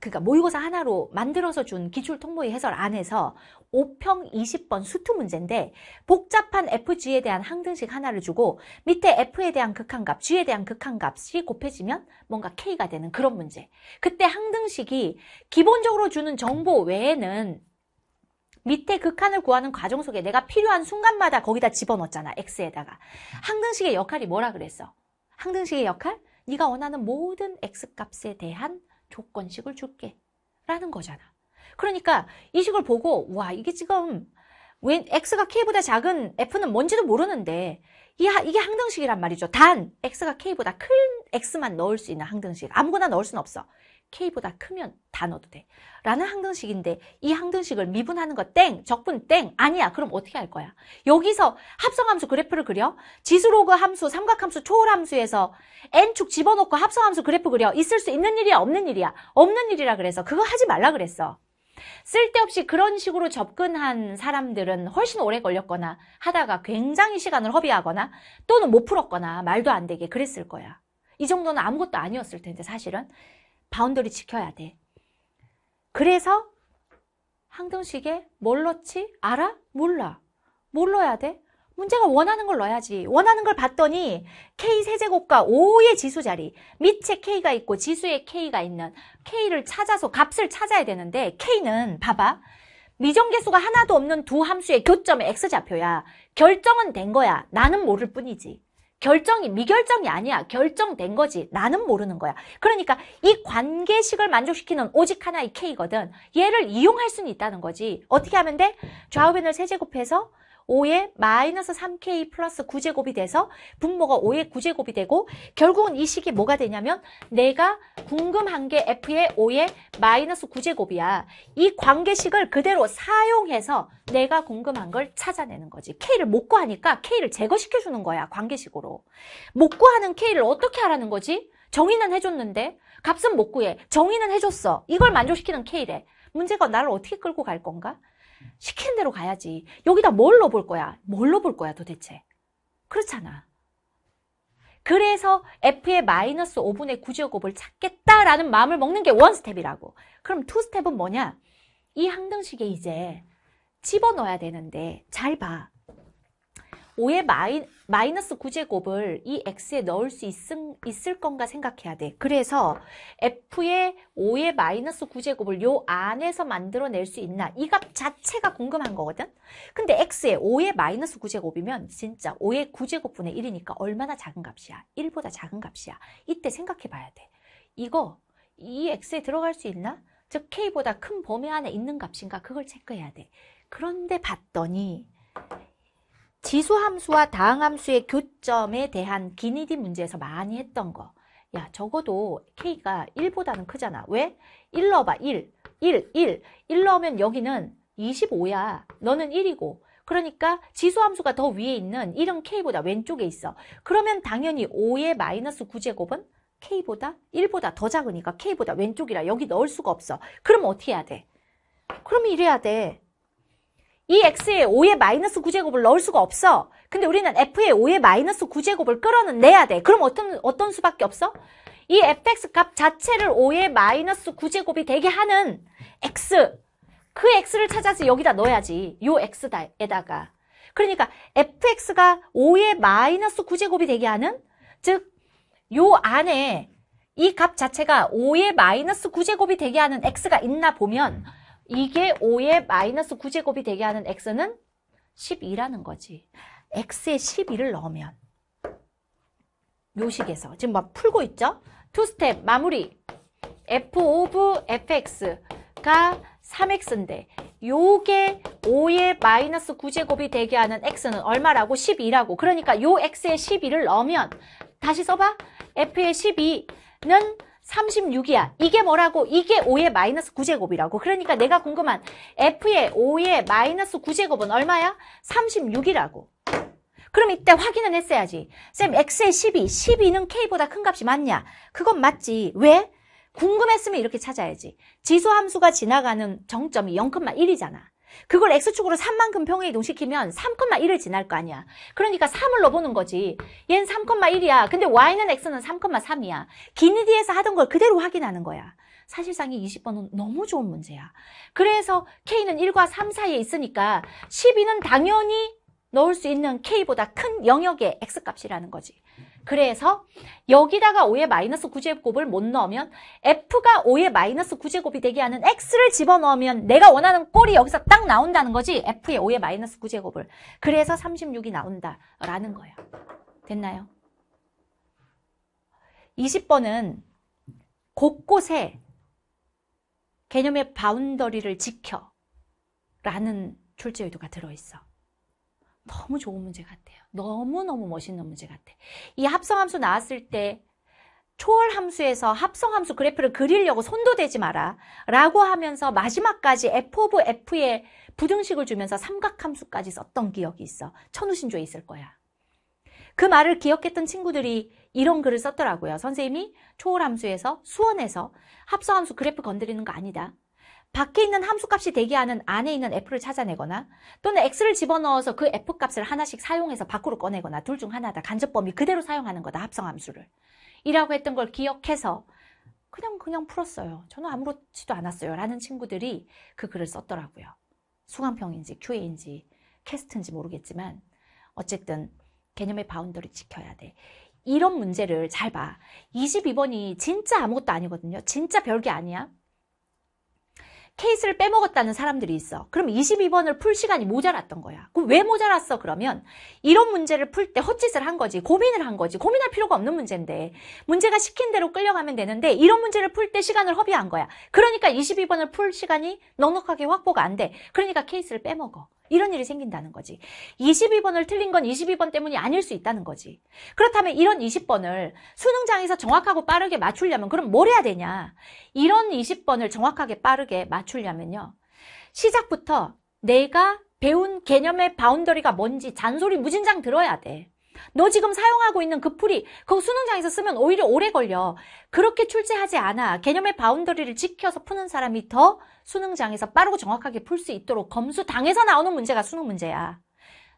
그러니까 모의고사 하나로 만들어서 준 기출 통모의 해설 안에서 5평 20번 수투 문제인데 복잡한 FG에 대한 항등식 하나를 주고 밑에 F에 대한 극한값, G에 대한 극한값이 곱해지면 뭔가 K가 되는 그런 문제. 그때 항등식이 기본적으로 주는 정보 외에는 밑에 극한을 구하는 과정 속에 내가 필요한 순간마다 거기다 집어넣었잖아. X에다가. 항등식의 역할이 뭐라 그랬어? 항등식의 역할? 네가 원하는 모든 X값에 대한 조건식을 줄게 라는 거잖아. 그러니까 이식을 보고 와 이게 지금 웬 x가 k보다 작은 f는 뭔지도 모르는데 이게 이 항등식이란 말이죠. 단 x가 k보다 큰 x만 넣을 수 있는 항등식 아무거나 넣을 수는 없어. K보다 크면 다 넣어도 돼. 라는 항등식인데 이 항등식을 미분하는 거 땡, 적분 땡, 아니야. 그럼 어떻게 할 거야? 여기서 합성함수 그래프를 그려. 지수로그 함수, 삼각함수, 초월함수에서 n축 집어넣고 합성함수 그래프 그려. 있을 수 있는 일이야, 없는 일이야. 없는 일이라 그래서 그거 하지 말라 그랬어. 쓸데없이 그런 식으로 접근한 사람들은 훨씬 오래 걸렸거나 하다가 굉장히 시간을 허비하거나 또는 못 풀었거나 말도 안 되게 그랬을 거야. 이 정도는 아무것도 아니었을 텐데 사실은 바운더리 지켜야 돼. 그래서 항등식에 뭘 넣지? 알아? 몰라. 뭘 넣어야 돼? 문제가 원하는 걸 넣어야지. 원하는 걸 봤더니 k 세제곱과 5의 지수 자리, 밑에 k가 있고 지수에 k가 있는 k를 찾아서 값을 찾아야 되는데 k는 봐봐. 미정계수가 하나도 없는 두 함수의 교점의 x좌표야. 결정은 된 거야. 나는 모를 뿐이지. 결정이 미결정이 아니야. 결정된 거지. 나는 모르는 거야. 그러니까 이 관계식을 만족시키는 오직 하나의 K거든. 얘를 이용할 수는 있다는 거지. 어떻게 하면 돼? 좌우변을 세제곱해서 5의 마이너스 3k 플러스 9제곱이 돼서 분모가 5의 9제곱이 되고 결국은 이 식이 뭐가 되냐면 내가 궁금한 게 f의 5의 마이너스 9제곱이야. 이 관계식을 그대로 사용해서 내가 궁금한 걸 찾아내는 거지. k를 못 구하니까 k를 제거시켜주는 거야. 관계식으로. 못 구하는 k를 어떻게 하라는 거지? 정의는 해줬는데 값은 못 구해. 정의는 해줬어. 이걸 만족시키는 k래. 문제가 나를 어떻게 끌고 갈 건가? 시킨 대로 가야지. 여기다 뭘넣어볼 거야? 뭘넣어볼 거야 도대체? 그렇잖아. 그래서 F의 마이너스 5분의 9제곱을 찾겠다라는 마음을 먹는 게 원스텝이라고. 그럼 투스텝은 뭐냐? 이 항등식에 이제 집어넣어야 되는데 잘 봐. 5의 마이, 마이너스 9제곱을 이 x에 넣을 수 있, 있을 건가 생각해야 돼. 그래서 f의 5의 마이너스 9제곱을 요 안에서 만들어낼 수 있나 이 값 자체가 궁금한 거거든. 근데 x의 5의 마이너스 9제곱이면 진짜 5의 9제곱분의 1이니까 얼마나 작은 값이야. 1보다 작은 값이야. 이때 생각해봐야 돼. 이거 이 x에 들어갈 수 있나? 즉 k보다 큰 범위 안에 있는 값인가 그걸 체크해야 돼. 그런데 봤더니 지수함수와 다항함수의 교점에 대한 기니디 문제에서 많이 했던 거. 야 적어도 k가 1보다는 크잖아. 왜? 1 넣어봐. 1, 1, 1. 1 넣으면 여기는 25야. 너는 1이고. 그러니까 지수함수가 더 위에 있는 1은 k보다 왼쪽에 있어. 그러면 당연히 5의 마이너스 9제곱은 k보다 1보다 더 작으니까 k보다 왼쪽이라 여기 넣을 수가 없어. 그럼 어떻게 해야 돼? 그럼 이래야 돼. 이 x에 5의 마이너스 9제곱을 넣을 수가 없어. 근데 우리는 f의 5의 마이너스 9제곱을 끌어내야 돼. 그럼 어떤, 어떤 수밖에 없어? 이 fx 값 자체를 5의 마이너스 9제곱이 되게 하는 x. 그 x를 찾아서 여기다 넣어야지. 요 x에다가. 그러니까 fx가 5의 마이너스 9제곱이 되게 하는 즉 요 안에 이 값 자체가 5의 마이너스 9제곱이 되게 하는 x가 있나 보면 이게 5의 마이너스 9제곱이 되게 하는 x는 12라는 거지. x에 12를 넣으면 요식에서 지금 막 풀고 있죠? 투 스텝 마무리 f 오브 fx가 3x인데 요게 5의 마이너스 9제곱이 되게 하는 x는 얼마라고? 12라고 그러니까 요 x에 12를 넣으면 다시 써봐 f의 12는 36이야. 이게 뭐라고? 이게 5의 마이너스 9제곱이라고. 그러니까 내가 궁금한 F의 5의 마이너스 9제곱은 얼마야? 36이라고. 그럼 이때 확인은 했어야지. 쌤, X의 12. 12는 K보다 큰 값이 맞냐? 그건 맞지. 왜? 궁금했으면 이렇게 찾아야지. 지수 함수가 지나가는 정점이 0,1이잖아. 그걸 X축으로 3만큼 평행 이동시키면 3,1을 지날 거 아니야. 그러니까 3을넣어 보는 거지. 얘는 3,1이야. 근데 Y는 X는 3,3이야. 기니디에서 하던 걸 그대로 확인하는 거야. 사실상 이 20번은 너무 좋은 문제야. 그래서 K는 1과 3 사이에 있으니까 12는 당연히 넣을 수 있는 K보다 큰 영역의 X값이라는 거지. 그래서 여기다가 5의 마이너스 9제곱을 못 넣으면 F가 5의 마이너스 9제곱이 되게 하는 X를 집어넣으면 내가 원하는 꼴이 여기서 딱 나온다는 거지 F의 5의 마이너스 9제곱을 그래서 36이 나온다라는 거예요 됐나요? 20번은 곳곳에 개념의 바운더리를 지켜 라는 출제 의도가 들어있어 너무 좋은 문제 같아요. 너무너무 멋있는 문제 같아. 이 합성함수 나왔을 때 초월함수에서 합성함수 그래프를 그리려고 손도 대지 마라 라고 하면서 마지막까지 f 오브 f 에 부등식을 주면서 삼각함수까지 썼던 기억이 있어. 천우신조에 있을 거야. 그 말을 기억했던 친구들이 이런 글을 썼더라고요. 선생님이 초월함수에서 수원에서 합성함수 그래프 건드리는 거 아니다. 밖에 있는 함수값이 대기하는 안에 있는 F를 찾아내거나 또는 X를 집어넣어서 그 F값을 하나씩 사용해서 밖으로 꺼내거나 둘 중 하나다. 간접 범위 그대로 사용하는 거다. 합성함수를. 이라고 했던 걸 기억해서 그냥 그냥 풀었어요. 저는 아무렇지도 않았어요. 라는 친구들이 그 글을 썼더라고요. 수강평인지 QA인지 캐스트인지 모르겠지만 어쨌든 개념의 바운더리 지켜야 돼. 이런 문제를 잘 봐. 22번이 진짜 아무것도 아니거든요. 진짜 별게 아니야. 케이스를 빼먹었다는 사람들이 있어. 그럼 22번을 풀 시간이 모자랐던 거야. 그럼 왜 모자랐어? 그러면 이런 문제를 풀 때 헛짓을 한 거지. 고민을 한 거지. 고민할 필요가 없는 문제인데. 문제가 시킨 대로 끌려가면 되는데 이런 문제를 풀 때 시간을 허비한 거야. 그러니까 22번을 풀 시간이 넉넉하게 확보가 안 돼. 그러니까 케이스를 빼먹어. 이런 일이 생긴다는 거지. 22번을 틀린 건 22번 때문이 아닐 수 있다는 거지. 그렇다면 이런 20번을 수능장에서 정확하고 빠르게 맞추려면 그럼 뭘 해야 되냐? 이런 20번을 정확하게 빠르게 맞추려면요. 시작부터 내가 배운 개념의 바운더리가 뭔지 잔소리 무진장 들어야 돼. 너 지금 사용하고 있는 그 풀이 그 수능장에서 쓰면 오히려 오래 걸려. 그렇게 출제하지 않아. 개념의 바운더리를 지켜서 푸는 사람이 더 수능장에서 빠르고 정확하게 풀 수 있도록 검수 당해서 나오는 문제가 수능 문제야.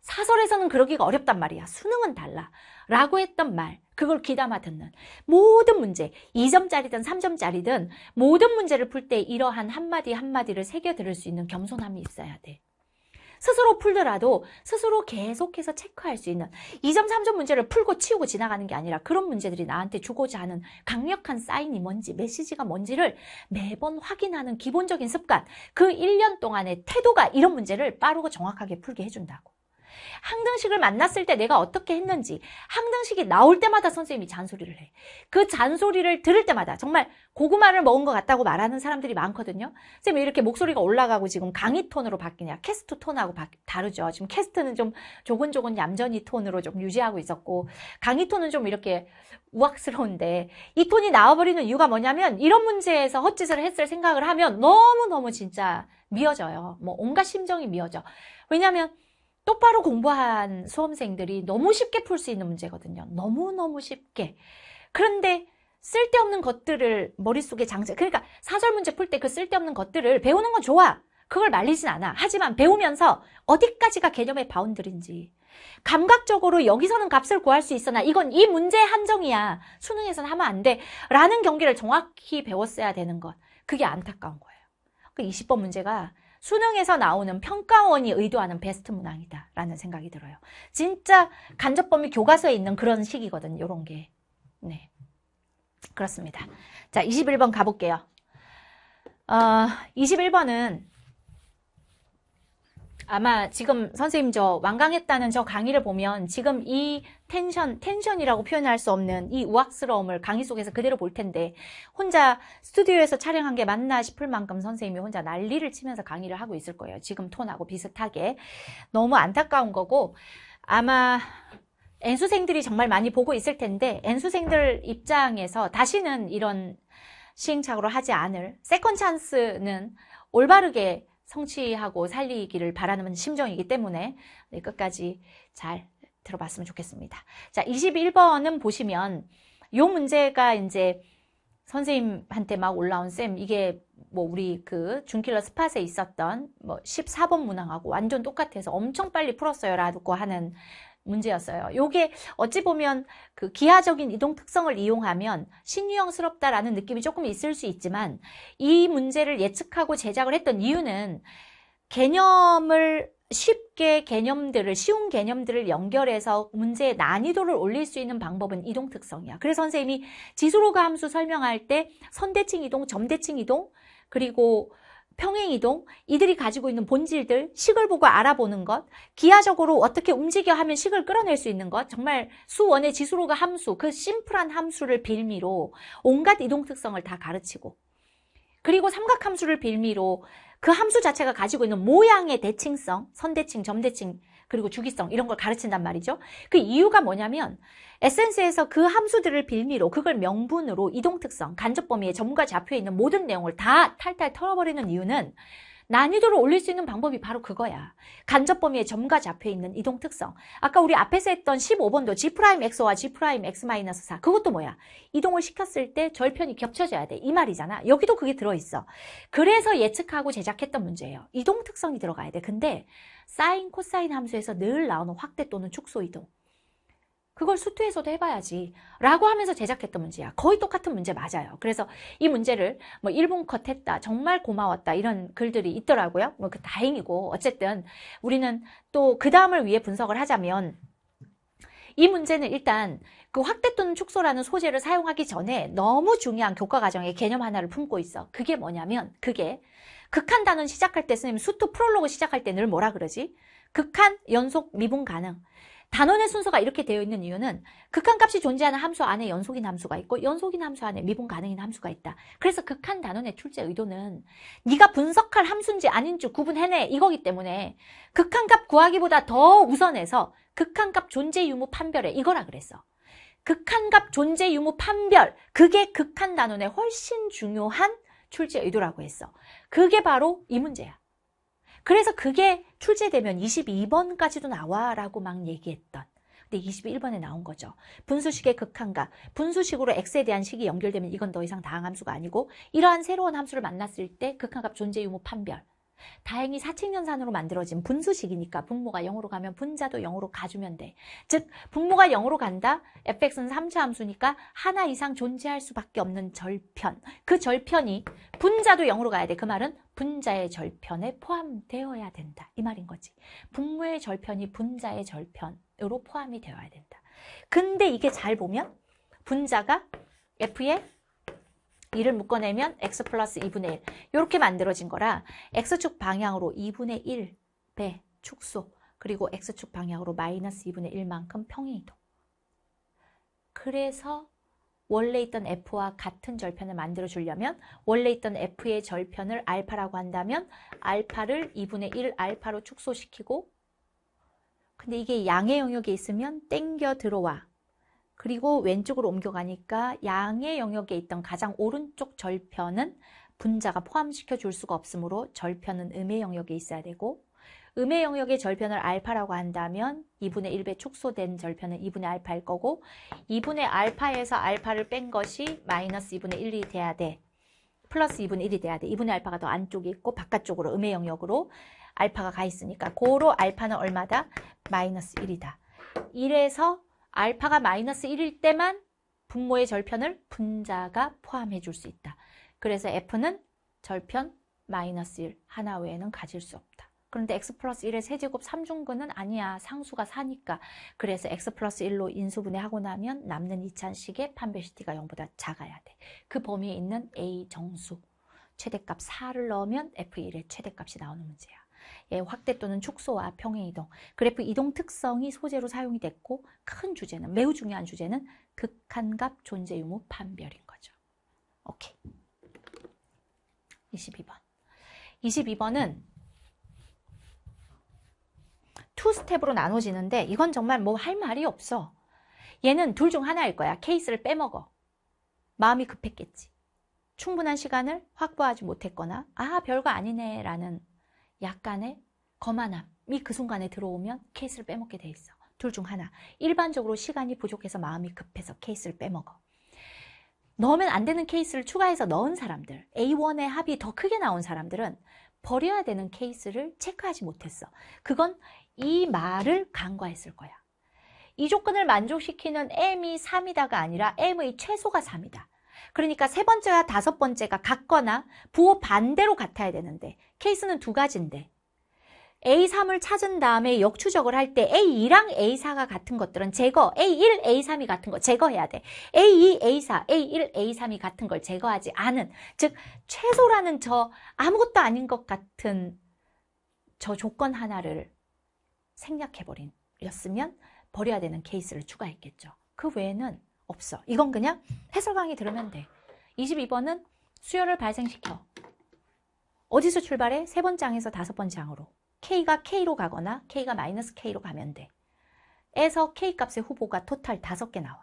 사설에서는 그러기가 어렵단 말이야. 수능은 달라. 라고 했던 말, 그걸 귀담아 듣는 모든 문제, 2점짜리든 3점짜리든 모든 문제를 풀 때 이러한 한마디 한마디를 새겨 들을 수 있는 겸손함이 있어야 돼. 스스로 풀더라도 스스로 계속해서 체크할 수 있는 2점, 3점 문제를 풀고 치우고 지나가는 게 아니라 그런 문제들이 나한테 주고자 하는 강력한 사인이 뭔지 메시지가 뭔지를 매번 확인하는 기본적인 습관 그 1년 동안의 태도가 이런 문제를 빠르고 정확하게 풀게 해준다고. 항등식을 만났을 때 내가 어떻게 했는지 항등식이 나올 때마다 선생님이 잔소리를 해. 그 잔소리를 들을 때마다 정말 고구마를 먹은 것 같다고 말하는 사람들이 많거든요. 선생님 왜 이렇게 목소리가 올라가고 지금 강의 톤으로 바뀌냐. 캐스트 톤하고 바, 다르죠. 지금 캐스트는 좀 조곤조곤 얌전히 톤으로 좀 유지하고 있었고 강의 톤은 좀 이렇게 우악스러운데 이 톤이 나와버리는 이유가 뭐냐면 이런 문제에서 헛짓을 했을 생각을 하면 너무너무 진짜 미어져요. 뭐 온갖 심정이 미어져. 왜냐하면 똑바로 공부한 수험생들이 너무 쉽게 풀 수 있는 문제거든요. 너무너무 쉽게. 그런데 쓸데없는 것들을 머릿속에 장착, 그러니까 사절 문제 풀 때 그 쓸데없는 것들을 배우는 건 좋아. 그걸 말리진 않아. 하지만 배우면서 어디까지가 개념의 바운드인지 감각적으로 여기서는 값을 구할 수 있으나 이건 이 문제 의 한정이야. 수능에서는 하면 안 돼. 라는 경기를 정확히 배웠어야 되는 것. 그게 안타까운 거예요. 그 그러니까 20번 문제가 수능에서 나오는 평가원이 의도하는 베스트 문항이다 라는 생각이 들어요 진짜 간접범위 교과서에 있는 그런 식이거든요 런게 네. 그렇습니다 자 21번 가볼게요 어, 21번은 아마 지금 선생님 저 완강했다는 저 강의를 보면 지금 이 텐션, 텐션이라고 표현할 수 없는 이 우악스러움을 강의 속에서 그대로 볼 텐데 혼자 스튜디오에서 촬영한 게 맞나 싶을 만큼 선생님이 혼자 난리를 치면서 강의를 하고 있을 거예요. 지금 톤하고 비슷하게. 너무 안타까운 거고 아마 N수생들이 정말 많이 보고 있을 텐데 N수생들 입장에서 다시는 이런 시행착오를 하지 않을 세컨 찬스는 올바르게 성취하고 살리기를 바라는 심정이기 때문에 네, 끝까지 잘 들어봤으면 좋겠습니다. 자, 21번은 보시면 요 문제가 이제 선생님한테 막 올라온 쌤 이게 뭐 우리 그 준킬러 스팟에 있었던 뭐 14번 문항하고 완전 똑같아서 엄청 빨리 풀었어요 라고 하는 문제였어요. 요게 어찌 보면 그 기하적인 이동 특성을 이용하면 신유형스럽다라는 느낌이 조금 있을 수 있지만 이 문제를 예측하고 제작을 했던 이유는 개념을 쉽게 개념들을 쉬운 개념들을 연결해서 문제의 난이도를 올릴 수 있는 방법은 이동 특성이야. 그래서 선생님이 지수로가 함수 설명할 때 선대칭 이동, 점대칭 이동 그리고 평행이동, 이들이 가지고 있는 본질들, 식을 보고 알아보는 것, 기하적으로 어떻게 움직여 하면 식을 끌어낼 수 있는 것, 정말 수원의 지수로가 함수, 그 심플한 함수를 빌미로 온갖 이동 특성을 다 가르치고 그리고 삼각함수를 빌미로 그 함수 자체가 가지고 있는 모양의 대칭성, 선대칭, 점대칭, 그리고 주기성 이런 걸 가르친단 말이죠. 그 이유가 뭐냐면 에센스에서 그 함수들을 빌미로 그걸 명분으로 이동 특성, 간접 범위에 점과 좌표에 있는 모든 내용을 다 탈탈 털어버리는 이유는 난이도를 올릴 수 있는 방법이 바로 그거야. 간접 범위의 점과 좌표에 있는 이동 특성. 아까 우리 앞에서 했던 15번도 G'X와 G'X-4 그것도 뭐야? 이동을 시켰을 때 절편이 겹쳐져야 돼. 이 말이잖아. 여기도 그게 들어있어. 그래서 예측하고 제작했던 문제예요. 이동 특성이 들어가야 돼. 근데 사인, 코사인 함수에서 늘 나오는 확대 또는 축소 이동. 그걸 수투에서도 해봐야지 라고 하면서 제작했던 문제야. 거의 똑같은 문제 맞아요. 그래서 이 문제를 뭐 1분 컷 했다, 정말 고마웠다 이런 글들이 있더라고요. 뭐그 다행이고 어쨌든 우리는 또 그 다음을 위해 분석을 하자면 이 문제는 일단 그 확대 또는 축소라는 소재를 사용하기 전에 너무 중요한 교과 과정의 개념 하나를 품고 있어. 그게 뭐냐면 그게 극한 단원 시작할 때 선생님 수트 프롤로그 시작할 때 늘 뭐라 그러지? 극한 연속 미분 가능. 단원의 순서가 이렇게 되어 있는 이유는 극한값이 존재하는 함수 안에 연속인 함수가 있고 연속인 함수 안에 미분 가능인 함수가 있다. 그래서 극한 단원의 출제 의도는 네가 분석할 함수인지 아닌지 구분해내 이거기 때문에 극한값 구하기보다 더 우선해서 극한값 존재 유무 판별해 이거라 그랬어. 극한값 존재 유무 판별 그게 극한 단원의 훨씬 중요한 출제 의도라고 했어. 그게 바로 이 문제야. 그래서 그게 출제되면 22번까지도 나와라고 막 얘기했던. 근데 21번에 나온 거죠. 분수식의 극한과 분수식으로 x에 대한 식이 연결되면 이건 더 이상 다항함수가 아니고 이러한 새로운 함수를 만났을 때 극한값 존재 유무 판별. 다행히 사칙연산으로 만들어진 분수식이니까 분모가 0으로 가면 분자도 0으로 가주면 돼. 즉 분모가 0으로 간다. fx는 3차 함수니까 하나 이상 존재할 수밖에 없는 절편. 그 절편이 분자도 0으로 가야 돼. 그 말은 분자의 절편에 포함되어야 된다. 이 말인 거지. 분모의 절편이 분자의 절편으로 포함이 되어야 된다. 근데 이게 잘 보면 분자가 f의 2를 묶어내면 x 플러스 2분의 1 이렇게 만들어진 거라 x축 방향으로 2분의 1 배 축소 그리고 x축 방향으로 마이너스 2분의 1만큼 평행이동 그래서 원래 있던 f와 같은 절편을 만들어 주려면 원래 있던 f의 절편을 알파라고 한다면 알파를 2분의 1 알파로 축소시키고 근데 이게 양의 영역에 있으면 땡겨 들어와 그리고 왼쪽으로 옮겨가니까 양의 영역에 있던 가장 오른쪽 절편은 분자가 포함시켜 줄 수가 없으므로 절편은 음의 영역에 있어야 되고 음의 영역의 절편을 알파라고 한다면 2분의 1배 축소된 절편은 2분의 알파일 거고 2분의 알파에서 알파를 뺀 것이 마이너스 2분의 1이 돼야 돼. 플러스 2분의 1이 돼야 돼. 2분의 알파가 더 안쪽에 있고 바깥쪽으로 음의 영역으로 알파가 가 있으니까 고로 알파는 얼마다? 마이너스 1이다. 1에서 알파가 마이너스 1일 때만 분모의 절편을 분자가 포함해 줄 수 있다. 그래서 F는 절편 마이너스 1 하나 외에는 가질 수 없다. 그런데 x 플러스 1의 세제곱 3중근은 아니야. 상수가 4니까. 그래서 x 플러스 1로 인수분해하고 나면 남는 이찬식의 판별시티가 0보다 작아야 돼. 그 범위에 있는 A 정수 최대값 4를 넣으면 F1의 최대값이 나오는 문제야. 예, 확대 또는 축소와 평행 이동, 그래프 이동 특성이 소재로 사용이 됐고 큰 주제는 매우 중요한 주제는 극한값 존재 유무 판별인 거죠. 오케이. 22번. 22번은 투 스텝으로 나눠지는데 이건 정말 뭐 할 말이 없어. 얘는 둘 중 하나일 거야. 케이스를 빼먹어. 마음이 급했겠지. 충분한 시간을 확보하지 못했거나 아 별거 아니네 라는 약간의 거만함이 그 순간에 들어오면 케이스를 빼먹게 돼 있어. 둘 중 하나. 일반적으로 시간이 부족해서 마음이 급해서 케이스를 빼먹어. 넣으면 안 되는 케이스를 추가해서 넣은 사람들, A1의 합이 더 크게 나온 사람들은 버려야 되는 케이스를 체크하지 못했어. 그건 이 말을 간과했을 거야. 이 조건을 만족시키는 M이 3이다가 아니라 M의 최소가 3이다. 그러니까 세 번째와 다섯 번째가 같거나 부호 반대로 같아야 되는데 케이스는 두 가지인데 A3을 찾은 다음에 역추적을 할 때 A2랑 A4가 같은 것들은 제거, A1, A3이 같은 거 제거해야 돼. A2, A4, A1, A3이 같은 걸 제거하지 않은, 즉 최소라는 저 아무것도 아닌 것 같은 저 조건 하나를 생략해버린, 였으면 버려야 되는 케이스를 추가했겠죠. 그 외에는 없어. 이건 그냥 해설 강의 들으면 돼. 22번은 수요를 발생시켜. 어디서 출발해? 세번장에서 다섯 번장으로 K가 K로 가거나 K가 마이너스 K로 가면 돼. 에서 K값의 후보가 토탈 다섯 개 나와.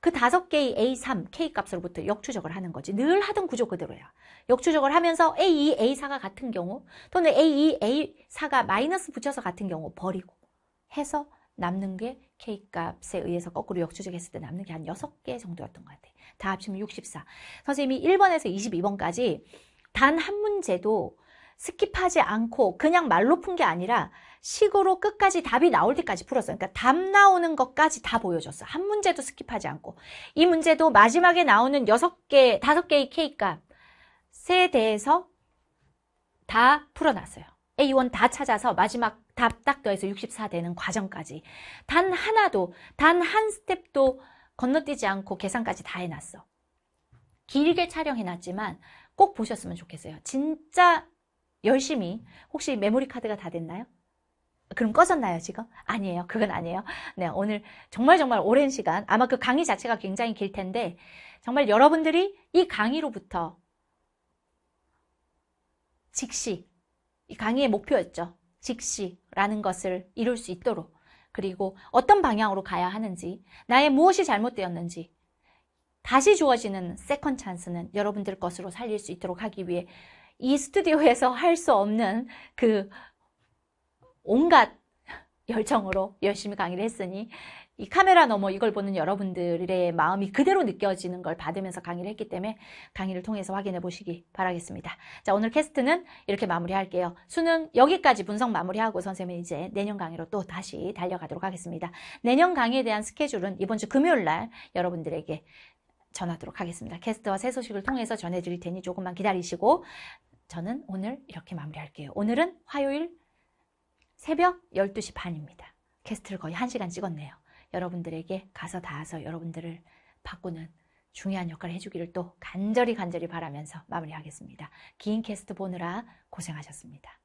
그 다섯 개의 A3, K값으로부터 역추적을 하는 거지. 늘 하던 구조 그대로야. 역추적을 하면서 A2, A4가 같은 경우 또는 A2, A4가 마이너스 붙여서 같은 경우 버리고 해서 남는 게 K값에 의해서 거꾸로 역추적했을 때 남는 게 한 6개 정도였던 것 같아요. 다 합치면 64. 선생님이 1번에서 22번까지 단 한 문제도 스킵하지 않고 그냥 말로 푼 게 아니라 식으로 끝까지 답이 나올 때까지 풀었어요. 그러니까 답 나오는 것까지 다 보여줬어. 요한 문제도 스킵하지 않고. 이 문제도 마지막에 나오는 6개, 5개의 K값에 대해서 다 풀어놨어요. A1 다 찾아서 마지막 답닥더에서 64 되는 과정까지 단 하나도 단 한 스텝도 건너뛰지 않고 계산까지 다 해놨어. 길게 촬영해놨지만 꼭 보셨으면 좋겠어요. 진짜 열심히 혹시 메모리 카드가 다 됐나요? 그럼 꺼졌나요 지금? 아니에요. 그건 아니에요. 네 오늘 정말 정말 오랜 시간 아마 그 강의 자체가 굉장히 길 텐데 정말 여러분들이 이 강의로부터 즉시 이 강의의 목표였죠. 즉시 라는 것을 이룰 수 있도록 그리고 어떤 방향으로 가야 하는지 나의 무엇이 잘못되었는지 다시 주어지는 세컨 찬스는 여러분들 것으로 살릴 수 있도록 하기 위해 이 스튜디오에서 할 수 없는 그 온갖 <laughs> 열정으로 열심히 강의를 했으니 이 카메라 너머 이걸 보는 여러분들의 마음이 그대로 느껴지는 걸 받으면서 강의를 했기 때문에 강의를 통해서 확인해 보시기 바라겠습니다. 자, 오늘 캐스트는 이렇게 마무리할게요. 수능 여기까지 분석 마무리하고 선생님은 이제 내년 강의로 또 다시 달려가도록 하겠습니다. 내년 강의에 대한 스케줄은 이번 주 금요일 날 여러분들에게 전하도록 하겠습니다. 캐스트와 새 소식을 통해서 전해드릴 테니 조금만 기다리시고 저는 오늘 이렇게 마무리할게요. 오늘은 화요일 새벽 12시 반입니다. 캐스트를 거의 1시간 찍었네요. 여러분들에게 가서 닿아서 여러분들을 바꾸는 중요한 역할을 해주기를 또 간절히 간절히 바라면서 마무리하겠습니다. 긴 캐스트 보느라 고생하셨습니다.